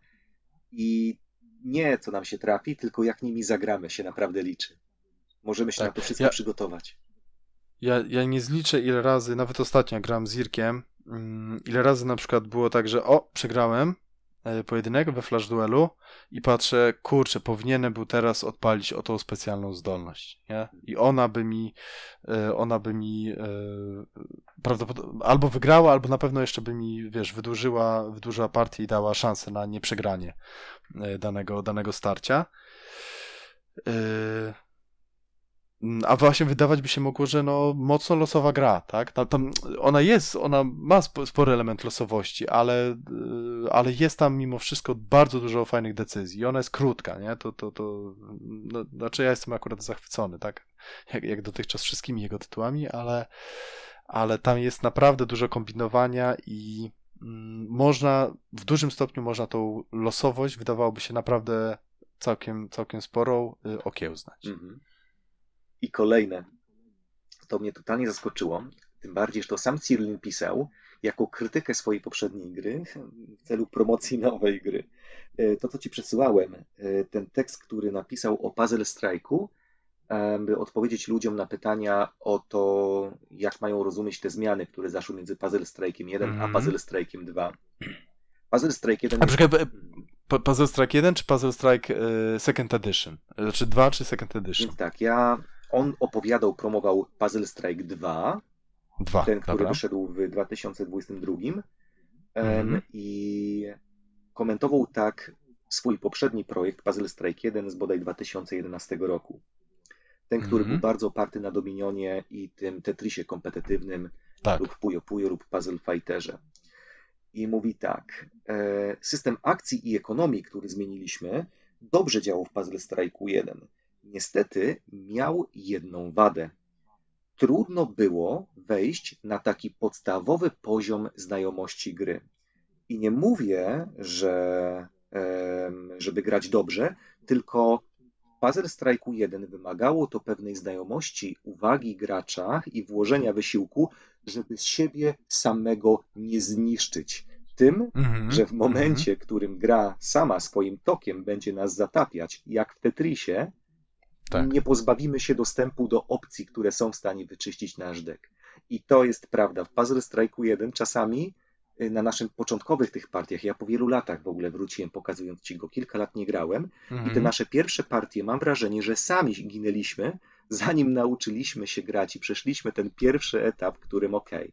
i nie co nam się trafi, tylko jak nimi zagramy się naprawdę liczy. Możemy się tak. na to wszystko ja, przygotować. Ja, ja nie zliczę ile razy, nawet ostatnio gram z Irkiem, mm, ile razy na przykład było tak, że o, przegrałem, E, pojedynek we Flash Duelu i patrzę, kurczę, powinienem był teraz odpalić o tą specjalną zdolność, nie? I ona by mi, e, ona by mi e, prawdopodobnie albo wygrała, albo na pewno jeszcze by mi, wiesz, wydłużyła, wydłużyła partię i dała szansę na nieprzegranie danego, danego starcia. Mm, a właśnie wydawać by się mogło, że no mocno losowa gra, tak? Tam, tam ona jest, ona ma spory element losowości, ale, y, ale jest tam mimo wszystko bardzo dużo fajnych decyzji. Ona jest krótka, nie? To, to, to no, znaczy ja jestem akurat zachwycony, tak? Jak, jak dotychczas wszystkimi jego tytułami, ale, ale tam jest naprawdę dużo kombinowania i mm, można, w dużym stopniu można tą losowość, wydawałoby się naprawdę całkiem, całkiem sporą, y, okiełznać. Mhm i kolejne. To mnie totalnie zaskoczyło, tym bardziej, że to sam Cirlin pisał jako krytykę swojej poprzedniej gry w celu promocji nowej gry. E, to, co ci przesyłałem, e, ten tekst, który napisał o Puzzle Strike'u, e, by odpowiedzieć ludziom na pytania o to, jak mają rozumieć te zmiany, które zaszły między Puzzle strajkiem 1 mm -hmm. a mhm. Puzzle strajkiem 2. Puzzle Strike 1... A przykład, Puzzle Strike 1 czy Puzzle Strike Second Edition? Znaczy 2 czy Second Edition? tak, ja on opowiadał, promował Puzzle Strike 2, Dwa, ten, który dobra. wyszedł w 2022. Mhm. I komentował tak swój poprzedni projekt Puzzle Strike 1 z bodaj 2011 roku. Ten, który mhm. był bardzo oparty na Dominionie i tym Tetrisie kompetytywnym tak. lub Puyo Puyo lub Puzzle Fighterze. I mówi tak, e, system akcji i ekonomii, który zmieniliśmy, dobrze działał w Puzzle Strike 1. Niestety miał jedną wadę. Trudno było wejść na taki podstawowy poziom znajomości gry. I nie mówię, że żeby grać dobrze, tylko Puzzle Strike 1 wymagało to pewnej znajomości, uwagi gracza i włożenia wysiłku, żeby z siebie samego nie zniszczyć. Tym, mm -hmm. że w momencie, mm -hmm. którym gra sama swoim tokiem będzie nas zatapiać, jak w Tetrisie, tak. nie pozbawimy się dostępu do opcji, które są w stanie wyczyścić nasz dek. I to jest prawda. W Puzzle Strike'u 1 czasami y, na naszych początkowych tych partiach, ja po wielu latach w ogóle wróciłem, pokazując ci go, kilka lat nie grałem mhm. i te mhm. nasze pierwsze partie, mam wrażenie, że sami ginęliśmy, zanim nauczyliśmy się grać i przeszliśmy ten pierwszy etap, którym okej,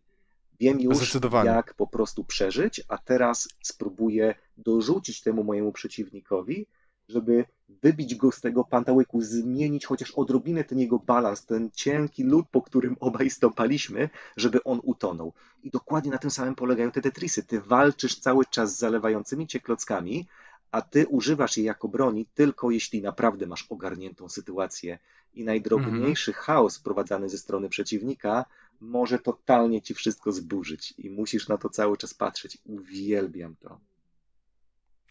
wiem już jak po prostu przeżyć, a teraz spróbuję dorzucić temu mojemu przeciwnikowi żeby wybić go z tego pantałyku, zmienić chociaż odrobinę ten jego balans, ten cienki lód, po którym obaj stąpaliśmy, żeby on utonął. I dokładnie na tym samym polegają te Tetrisy. Ty walczysz cały czas z zalewającymi cię klockami, a ty używasz je jako broni tylko jeśli naprawdę masz ogarniętą sytuację i najdrobniejszy mhm. chaos prowadzany ze strony przeciwnika może totalnie ci wszystko zburzyć i musisz na to cały czas patrzeć. Uwielbiam to.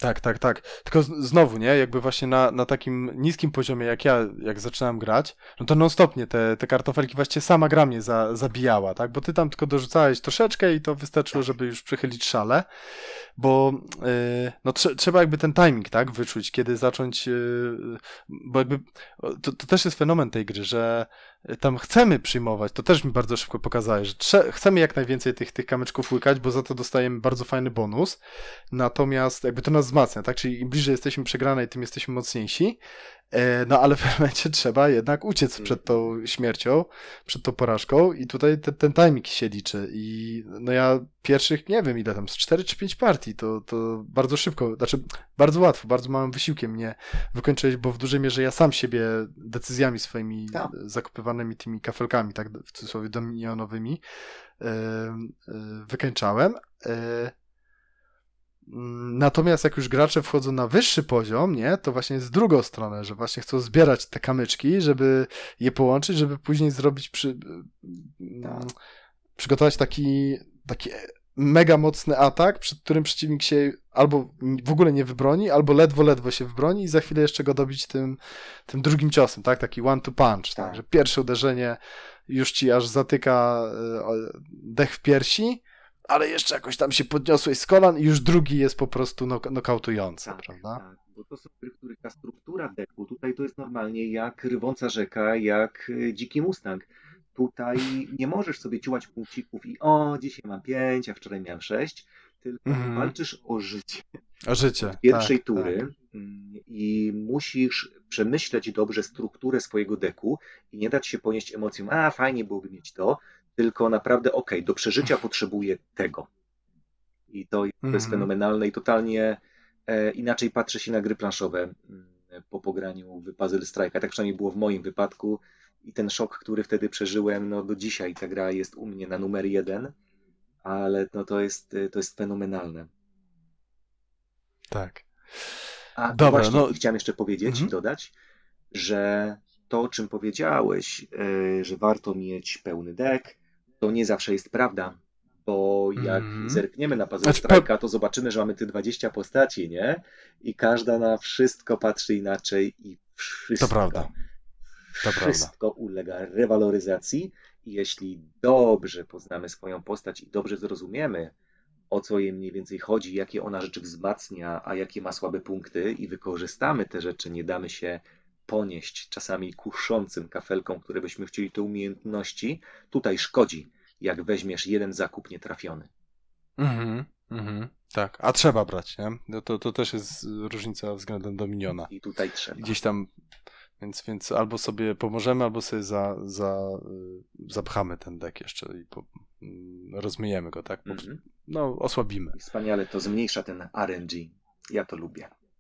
Tak, tak, tak. Tylko znowu, nie? Jakby właśnie na, na takim niskim poziomie, jak ja, jak zaczynałem grać, no to non-stopnie te, te kartofelki właśnie sama gra mnie za, zabijała, tak? Bo ty tam tylko dorzucałeś troszeczkę i to wystarczyło, żeby już przychylić szale, bo yy, no trzeba jakby ten timing, tak? Wyczuć, kiedy zacząć, yy, bo jakby to, to też jest fenomen tej gry, że tam chcemy przyjmować, to też mi bardzo szybko pokazałeś, że chcemy jak najwięcej tych, tych kamyczków łykać, bo za to dostajemy bardzo fajny bonus, natomiast jakby to nas wzmacnia, tak? Czyli im bliżej jesteśmy przegranej, tym jesteśmy mocniejsi. E, no ale w momencie trzeba jednak uciec mm. przed tą śmiercią, przed tą porażką i tutaj ten, ten timing się liczy i no ja pierwszych, nie wiem ile tam, z 4 czy 5 partii, to, to bardzo szybko, znaczy bardzo łatwo, bardzo małym wysiłkiem mnie wykończyłeś, bo w dużej mierze ja sam siebie decyzjami swoimi tak. zakopywanymi tymi kafelkami, tak w cudzysłowie dominionowymi, yy, yy, e, wykańczałem. Yy, Mm, natomiast jak już gracze wchodzą na wyższy poziom, nie, to właśnie jest drugą stronę, że właśnie chcą zbierać te kamyczki, żeby je połączyć, żeby później zrobić przy, y, mm, tak. przygotować taki, taki mega mocny atak, przed którym przeciwnik się albo w ogóle nie wybroni, albo ledwo, ledwo się wybroni i za chwilę jeszcze go dobić tym, tym drugim ciosem, tak? Taki one to punch, tak? tak. Że pierwsze uderzenie już ci aż zatyka y, dech w piersi, ale jeszcze jakoś tam się podniosłeś z kolan i już drugi jest po prostu nok nokautujący, tak, prawda? Tak, bo to są gry, w których ta struktura deku, tutaj to jest normalnie jak rywąca rzeka, jak y, dziki mustang. Tutaj nie możesz sobie ciułać punkcików i o, dzisiaj mam pięć, a wczoraj miałem sześć, tylko mm. walczysz o życie. O życie. Od pierwszej tak, tury tak. Mm, i musisz przemyśleć dobrze strukturę swojego deku i nie dać się ponieść emocjom, a fajnie byłoby mieć to, tylko naprawdę ok, do przeżycia potrzebuję tego. I to mm. jest mhm. fenomenalne i totalnie e, inaczej patrzę się na gry planszowe mm, po pograniu Puzzle A Tak przynajmniej było w moim wypadku i ten szok, który wtedy przeżyłem, no do dzisiaj ta gra jest u mnie na numer jeden, ale no to jest, e, to jest fenomenalne. Tak. A Dobra, właśnie no... chciałem jeszcze powiedzieć, mhm. i dodać, że to, o czym powiedziałeś, e, że warto mieć pełny deck, to nie zawsze jest prawda, bo jak mm. zerkniemy na puzzle znaczy, strajka, to zobaczymy, że mamy te 20 postaci, nie? I każda na wszystko patrzy inaczej i wszystko. To prawda. To wszystko prawda. ulega rewaloryzacji i jeśli dobrze poznamy swoją postać i dobrze zrozumiemy, o co jej mniej więcej chodzi, jakie ona rzeczy wzmacnia, a jakie ma słabe punkty i wykorzystamy te rzeczy, nie damy się ponieść czasami kuszącym kafelkom, które byśmy chcieli te umiejętności, tutaj szkodzi, jak weźmiesz jeden zakup nietrafiony. Mhm, mhm. Tak, a trzeba brać, nie? No to, to też jest różnica względem Dominiona. I tutaj trzeba. Gdzieś tam, więc, więc albo sobie pomożemy, albo sobie za, za, y, zapchamy ten dek jeszcze i po, mm, rozmyjemy go, tak? Po, mhm. No, osłabimy. Wspaniale, to zmniejsza ten RNG. Ja to lubię.